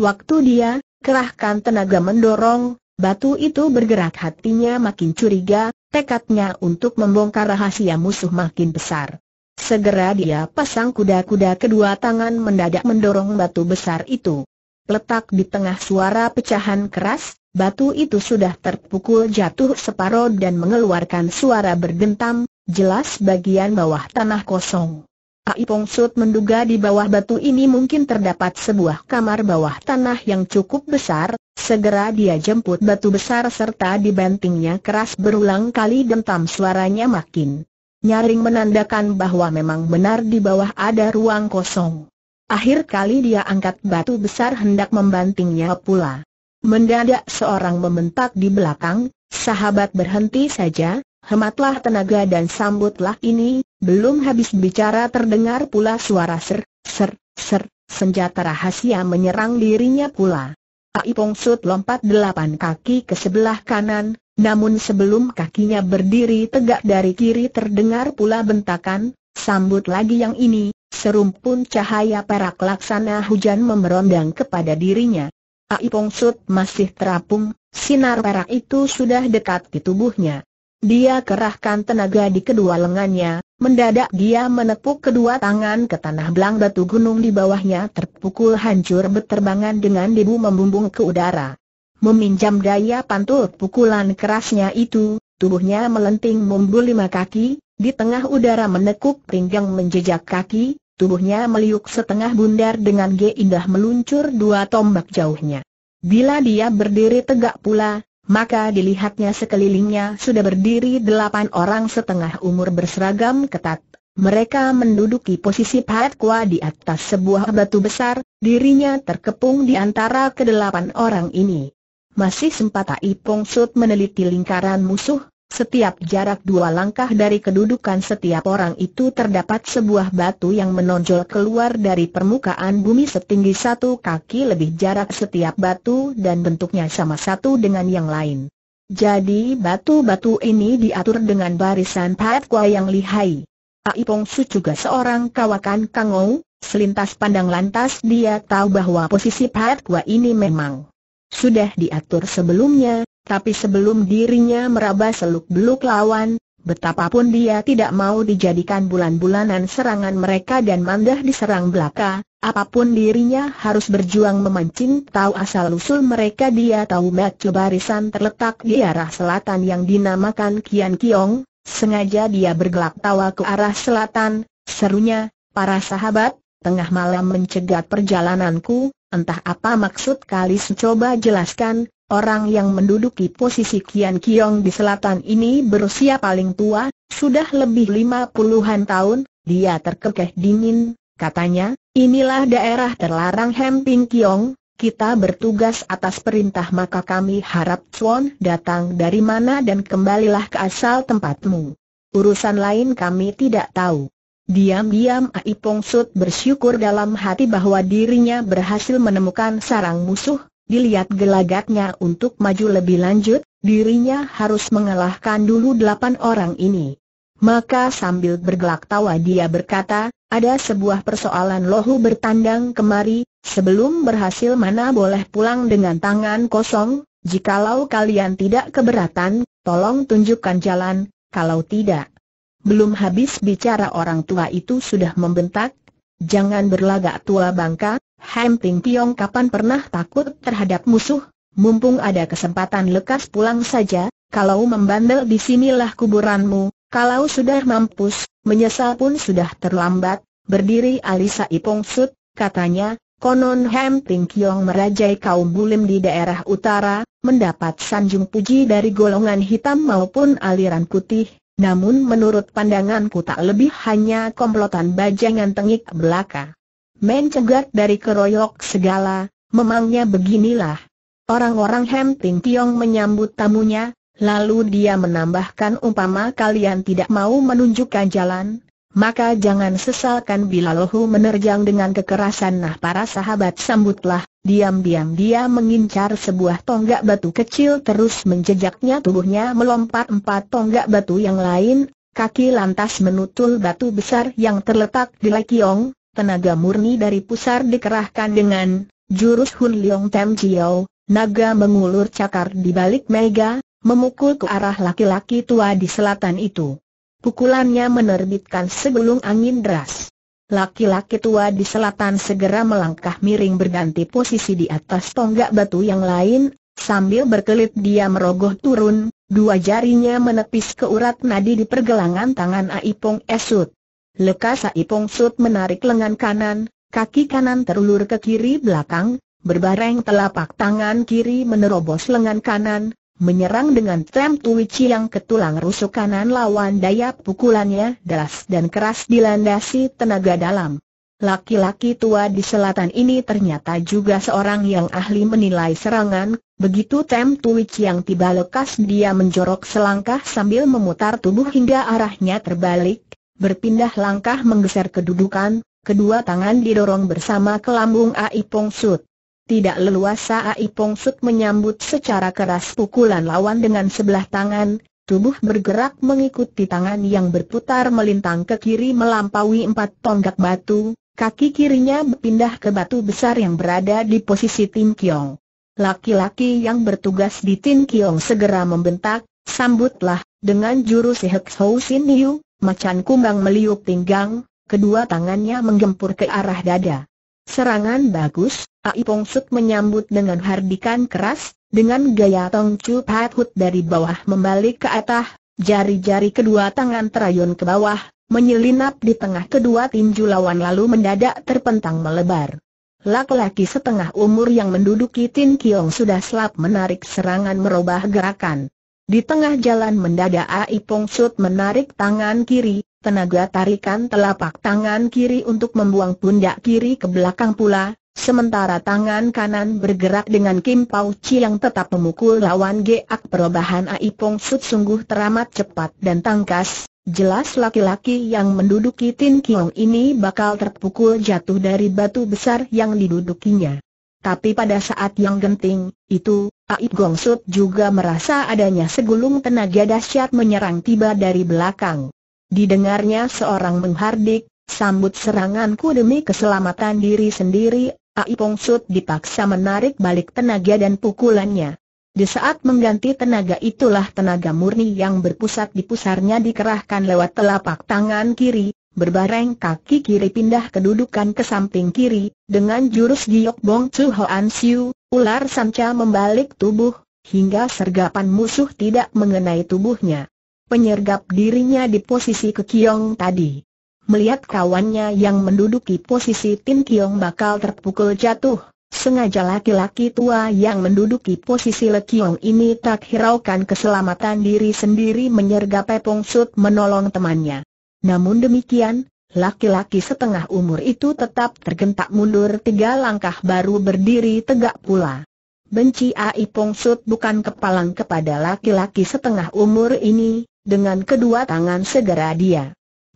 Waktu dia, kerahkan tenaga mendorong, Batu itu bergerak hatinya makin curiga, tekadnya untuk membongkar rahasia musuh makin besar. Segera dia pasang kuda-kuda kedua tangan mendadak mendorong batu besar itu. Letak di tengah suara pecahan keras, batu itu sudah terpukul jatuh separoh dan mengeluarkan suara bergentam, jelas bagian bawah tanah kosong. Pong Sud menduga di bawah batu ini mungkin terdapat sebuah kamar bawah tanah yang cukup besar, segera dia jemput batu besar serta dibantingnya keras berulang kali dentam suaranya makin nyaring menandakan bahwa memang benar di bawah ada ruang kosong. Akhir kali dia angkat batu besar hendak membantingnya pula. Mendadak seorang membentak di belakang, sahabat berhenti saja, hematlah tenaga dan sambutlah ini, belum habis bicara terdengar pula suara ser, ser, ser, senjata rahasia menyerang dirinya pula. Ai Pong Sut lompat delapan kaki ke sebelah kanan, namun sebelum kakinya berdiri tegak dari kiri terdengar pula bentakan, sambut lagi yang ini, serumpun cahaya perak laksana hujan memerondang kepada dirinya. Ai Pong Sut masih terapung, sinar perak itu sudah dekat di tubuhnya. Dia kerahkan tenaga di kedua lengannya, mendadak dia menepuk kedua tangan ke tanah belang batu gunung di bawahnya terpukul hancur berterbangan dengan debu membumbung ke udara. Meminjam daya pantul pukulan kerasnya itu, tubuhnya melenting mumbul lima kaki, di tengah udara menekuk pinggang menjejak kaki, tubuhnya meliuk setengah bundar dengan ge indah meluncur dua tombak jauhnya. Bila dia berdiri tegak pula, maka dilihatnya sekelilingnya sudah berdiri delapan orang setengah umur berseragam ketat. Mereka menduduki posisi Pat Kua di atas sebuah batu besar, dirinya terkepung di antara kedelapan orang ini. Masih sempat Tai Pong meneliti lingkaran musuh, setiap jarak dua langkah dari kedudukan setiap orang itu terdapat sebuah batu yang menonjol keluar dari permukaan bumi setinggi satu kaki lebih jarak setiap batu dan bentuknya sama satu dengan yang lain. Jadi batu-batu ini diatur dengan barisan kua yang lihai. Aipong Su juga seorang kawakan kangou, selintas pandang lantas dia tahu bahwa posisi kua ini memang sudah diatur sebelumnya, tapi sebelum dirinya meraba seluk-beluk lawan, betapapun dia tidak mau dijadikan bulan-bulanan serangan mereka dan mandah diserang belaka, apapun dirinya harus berjuang memancing tahu asal-usul mereka dia tahu macu barisan terletak di arah selatan yang dinamakan Kian Kiong, sengaja dia bergelak tawa ke arah selatan, serunya, para sahabat, tengah malam mencegat perjalananku, Entah apa maksud Kalis coba jelaskan, orang yang menduduki posisi Kian Kiong di selatan ini berusia paling tua, sudah lebih lima puluhan tahun, dia terkekeh dingin, katanya, inilah daerah terlarang Hemping Kiong, kita bertugas atas perintah maka kami harap Chuan datang dari mana dan kembalilah ke asal tempatmu. Urusan lain kami tidak tahu. Diam-diam Ai Pong Sut bersyukur dalam hati bahwa dirinya berhasil menemukan sarang musuh, dilihat gelagatnya untuk maju lebih lanjut, dirinya harus mengalahkan dulu delapan orang ini. Maka sambil bergelak tawa dia berkata, ada sebuah persoalan lohu bertandang kemari, sebelum berhasil mana boleh pulang dengan tangan kosong, jikalau kalian tidak keberatan, tolong tunjukkan jalan, kalau tidak, belum habis bicara orang tua itu sudah membentak, jangan berlagak tua bangka, Hemting Piong kapan pernah takut terhadap musuh, mumpung ada kesempatan lekas pulang saja, kalau membandel di sinilah kuburanmu, kalau sudah mampus, menyesal pun sudah terlambat, berdiri Alisa Ipong sud, katanya, konon Hem Ting merajai kaum bulim di daerah utara, mendapat sanjung puji dari golongan hitam maupun aliran putih, namun menurut pandanganku tak lebih hanya komplotan bajangan tengik belaka. Mencegat dari keroyok segala, memangnya beginilah. Orang-orang Hemping Tiong menyambut tamunya, lalu dia menambahkan umpama kalian tidak mau menunjukkan jalan, maka jangan sesalkan bila lohu menerjang dengan kekerasan. Nah para sahabat sambutlah, diam-diam dia mengincar sebuah tonggak batu kecil terus menjejaknya tubuhnya melompat empat tonggak batu yang lain, kaki lantas menutul batu besar yang terletak di Lekiong, tenaga murni dari pusar dikerahkan dengan jurus Hun Leong Tem Jiao, naga mengulur cakar di balik mega, memukul ke arah laki-laki tua di selatan itu. Pukulannya menerbitkan segulung angin deras. Laki-laki tua di selatan segera melangkah miring berganti posisi di atas tonggak batu yang lain, sambil berkelit dia merogoh turun, dua jarinya menepis ke urat nadi di pergelangan tangan Aipong Esut. Lekas Aipong Esut menarik lengan kanan, kaki kanan terulur ke kiri belakang, berbareng telapak tangan kiri menerobos lengan kanan, menyerang dengan Tram Tuichi yang ketulang rusuk kanan lawan daya pukulannya deras dan keras dilandasi tenaga dalam. Laki-laki tua di selatan ini ternyata juga seorang yang ahli menilai serangan, begitu Tem Tuichi yang tiba lekas dia menjorok selangkah sambil memutar tubuh hingga arahnya terbalik, berpindah langkah menggeser kedudukan, kedua tangan didorong bersama ke lambung Ai Pong tidak leluasa Aipong Suk menyambut secara keras pukulan lawan dengan sebelah tangan, tubuh bergerak mengikuti tangan yang berputar melintang ke kiri melampaui empat tonggak batu, kaki kirinya berpindah ke batu besar yang berada di posisi tin Kiong. Laki-laki yang bertugas di tin Kiong segera membentak, sambutlah, dengan jurus Hek Hou Sin Yu, macan kumbang meliuk pinggang, kedua tangannya menggempur ke arah dada. Serangan bagus, Ai Pong Suk menyambut dengan hardikan keras, dengan gaya Tong Chu Pat Hut dari bawah membalik ke atas, jari-jari kedua tangan terayun ke bawah, menyelinap di tengah kedua tinju lawan lalu mendadak terpentang melebar. Laki-laki setengah umur yang menduduki Tin Kiong sudah selap menarik serangan merubah gerakan. Di tengah jalan mendadak Ai Pong Sut menarik tangan kiri, tenaga tarikan telapak tangan kiri untuk membuang pundak kiri ke belakang pula, Sementara tangan kanan bergerak dengan Kim Pau Chi yang tetap memukul lawan geak perubahan Ai Pong Sut sungguh teramat cepat dan tangkas, jelas laki-laki yang menduduki Tin Kiong ini bakal terpukul jatuh dari batu besar yang didudukinya. Tapi pada saat yang genting, itu, Ai Gong Sut juga merasa adanya segulung tenaga dahsyat menyerang tiba dari belakang. Didengarnya seorang menghardik, sambut seranganku demi keselamatan diri sendiri Ai Sud dipaksa menarik balik tenaga dan pukulannya. Di saat mengganti tenaga itulah tenaga murni yang berpusat di pusarnya dikerahkan lewat telapak tangan kiri, berbareng kaki kiri pindah kedudukan ke samping kiri, dengan jurus giok bong chu hoan siu, ular sanca membalik tubuh, hingga sergapan musuh tidak mengenai tubuhnya. Penyergap dirinya di posisi kekiong tadi. Melihat kawannya yang menduduki posisi Tin Kiong bakal terpukul jatuh, sengaja laki-laki tua yang menduduki posisi le Kiong ini tak hiraukan keselamatan diri sendiri menyergap Pepong Sud menolong temannya. Namun demikian, laki-laki setengah umur itu tetap tergentak mundur tiga langkah baru berdiri tegak pula. Benci Ai Pong Sud bukan kepalang kepada laki-laki setengah umur ini, dengan kedua tangan segera dia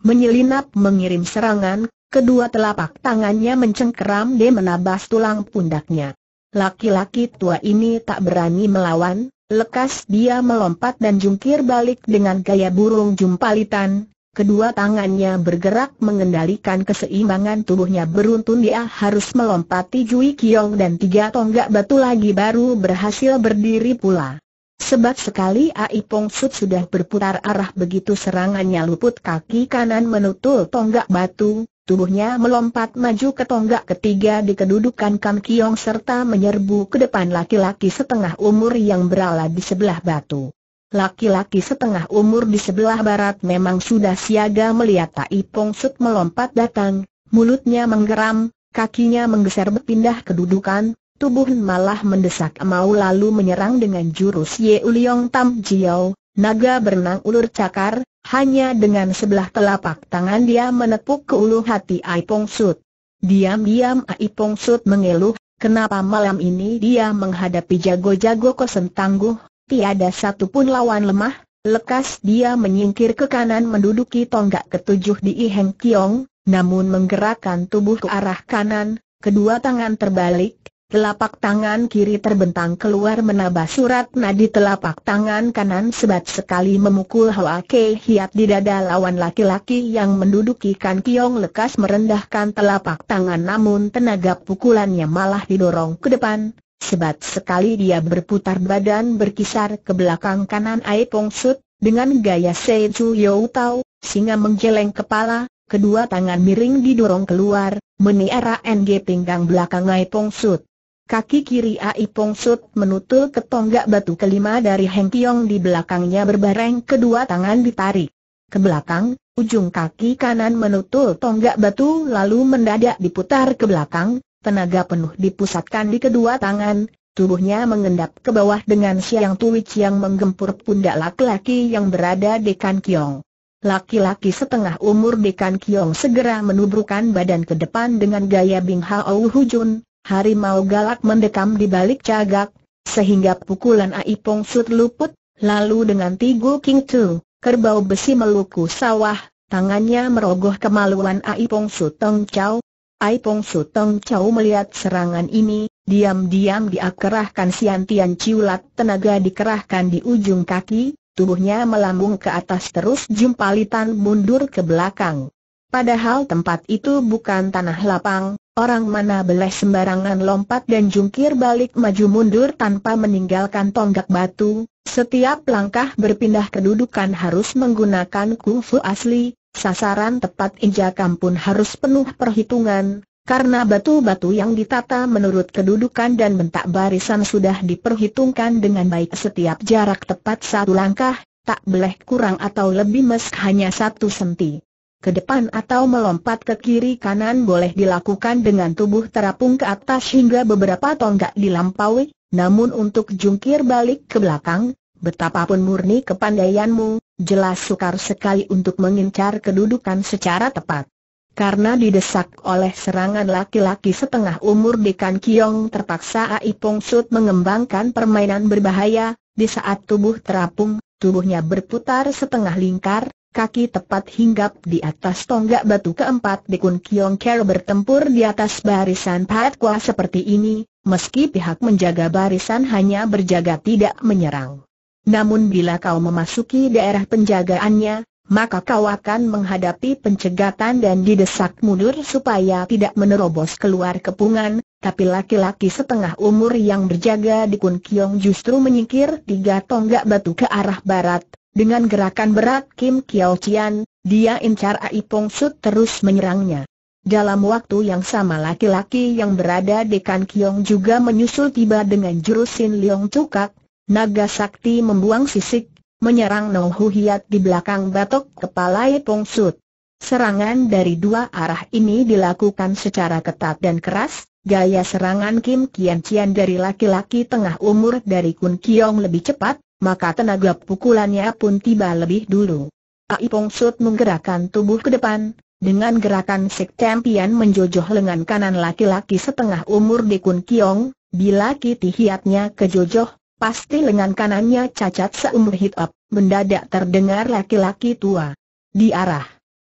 menyelinap mengirim serangan, kedua telapak tangannya mencengkeram dan menabas tulang pundaknya. Laki-laki tua ini tak berani melawan, lekas dia melompat dan jungkir balik dengan gaya burung jumpalitan, Kedua tangannya bergerak mengendalikan keseimbangan tubuhnya beruntun dia harus melompati Jui Kiong dan tiga tonggak batu lagi baru berhasil berdiri pula. Sebab sekali Ai Pong Sut sudah berputar arah begitu serangannya luput kaki kanan menutul tonggak batu, tubuhnya melompat maju ke tonggak ketiga di kedudukan Kam Kiong serta menyerbu ke depan laki-laki setengah umur yang berala di sebelah batu. Laki-laki setengah umur di sebelah barat memang sudah siaga melihat Tai Pong Sut melompat datang, mulutnya menggeram, kakinya menggeser berpindah kedudukan, Tubuh malah mendesak mau lalu menyerang dengan jurus Ye Uliong Tam Jiao, naga berenang ulur cakar, hanya dengan sebelah telapak tangan dia menepuk ke ulu hati Aipong Sud. Diam-diam Aipong Sud mengeluh, kenapa malam ini dia menghadapi jago-jago kosen tangguh, tiada pun lawan lemah, lekas dia menyingkir ke kanan menduduki tonggak ketujuh di Iheng Kiong, namun menggerakkan tubuh ke arah kanan, kedua tangan terbalik, Telapak tangan kiri terbentang keluar menabas surat nadi telapak tangan kanan sebat sekali memukul Hoa Kei Hiat di dada lawan laki-laki yang menduduki Kan Kiong lekas merendahkan telapak tangan namun tenaga pukulannya malah didorong ke depan. Sebat sekali dia berputar badan berkisar ke belakang kanan Ai Pong Sut, dengan gaya Sei Chu Yau Tau, singa menjeleng kepala, kedua tangan miring didorong keluar, meniara NG pinggang belakang Ai Pong Sut. Kaki kiri Ai Pong Sut menutul ke tonggak batu kelima dari Heng Kiong di belakangnya berbareng kedua tangan ditarik. Ke belakang, ujung kaki kanan menutul tonggak batu lalu mendadak diputar ke belakang, tenaga penuh dipusatkan di kedua tangan, tubuhnya mengendap ke bawah dengan siang tuwich yang menggempur pundak laki-laki yang berada di Kan Kiong. Laki-laki setengah umur Dekan Kiong segera menubrukan badan ke depan dengan gaya Bing Hao Hujun, harimau galak mendekam di balik cagak, sehingga pukulan Aipong Sut luput, lalu dengan Tigu King Tu, kerbau besi meluku sawah, tangannya merogoh kemaluan Aipong Sut Tong Chau. Aipong Sut Tong Chau melihat serangan ini, diam-diam dia kerahkan Sian Tian Ciulat tenaga dikerahkan di ujung kaki, tubuhnya melambung ke atas terus jumpalitan mundur ke belakang. Padahal tempat itu bukan tanah lapang, Orang mana belah sembarangan lompat dan jungkir balik maju mundur tanpa meninggalkan tonggak batu, setiap langkah berpindah kedudukan harus menggunakan kungfu asli, sasaran tepat injakan pun harus penuh perhitungan, karena batu-batu yang ditata menurut kedudukan dan bentak barisan sudah diperhitungkan dengan baik setiap jarak tepat satu langkah, tak beleh kurang atau lebih mesk hanya satu senti ke depan atau melompat ke kiri kanan boleh dilakukan dengan tubuh terapung ke atas hingga beberapa tonggak dilampaui, namun untuk jungkir balik ke belakang, betapapun murni kepandaianmu, jelas sukar sekali untuk mengincar kedudukan secara tepat. Karena didesak oleh serangan laki-laki setengah umur di Kan Kiong terpaksa Ai Pong Sut mengembangkan permainan berbahaya, di saat tubuh terapung, tubuhnya berputar setengah lingkar, kaki tepat hinggap di atas tonggak batu keempat Kun Kiong Ker bertempur di atas barisan Kwa seperti ini, meski pihak menjaga barisan hanya berjaga tidak menyerang. Namun bila kau memasuki daerah penjagaannya, maka kau akan menghadapi pencegatan dan didesak mundur supaya tidak menerobos keluar kepungan, tapi laki-laki setengah umur yang berjaga di Kun Kiong justru menyingkir tiga tonggak batu ke arah barat, dengan gerakan berat Kim Kiao Chian, dia incar Ai Pong Sut terus menyerangnya. Dalam waktu yang sama laki-laki yang berada di Kan Kiong juga menyusul tiba dengan jurusin Liong Tukak, naga sakti membuang sisik, menyerang No Huhiat di belakang batok kepala Ai Pong Sut. Serangan dari dua arah ini dilakukan secara ketat dan keras, gaya serangan Kim Kian Chian dari laki-laki tengah umur dari Kun Kiong lebih cepat, maka tenaga pukulannya pun tiba lebih dulu. Ai Sut menggerakkan tubuh ke depan, dengan gerakan Sek Pian menjojoh lengan kanan laki-laki setengah umur di Kun Kiong, bila kiti hiatnya kejojoh, pasti lengan kanannya cacat seumur hitap, mendadak terdengar laki-laki tua. Di arah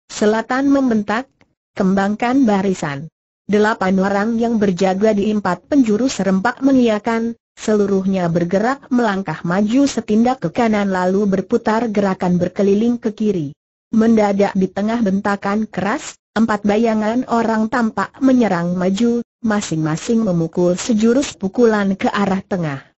selatan membentak, kembangkan barisan. Delapan orang yang berjaga di empat penjuru serempak mengiakan, Seluruhnya bergerak melangkah maju setindak ke kanan lalu berputar gerakan berkeliling ke kiri. Mendadak di tengah bentakan keras, empat bayangan orang tampak menyerang maju, masing-masing memukul sejurus pukulan ke arah tengah.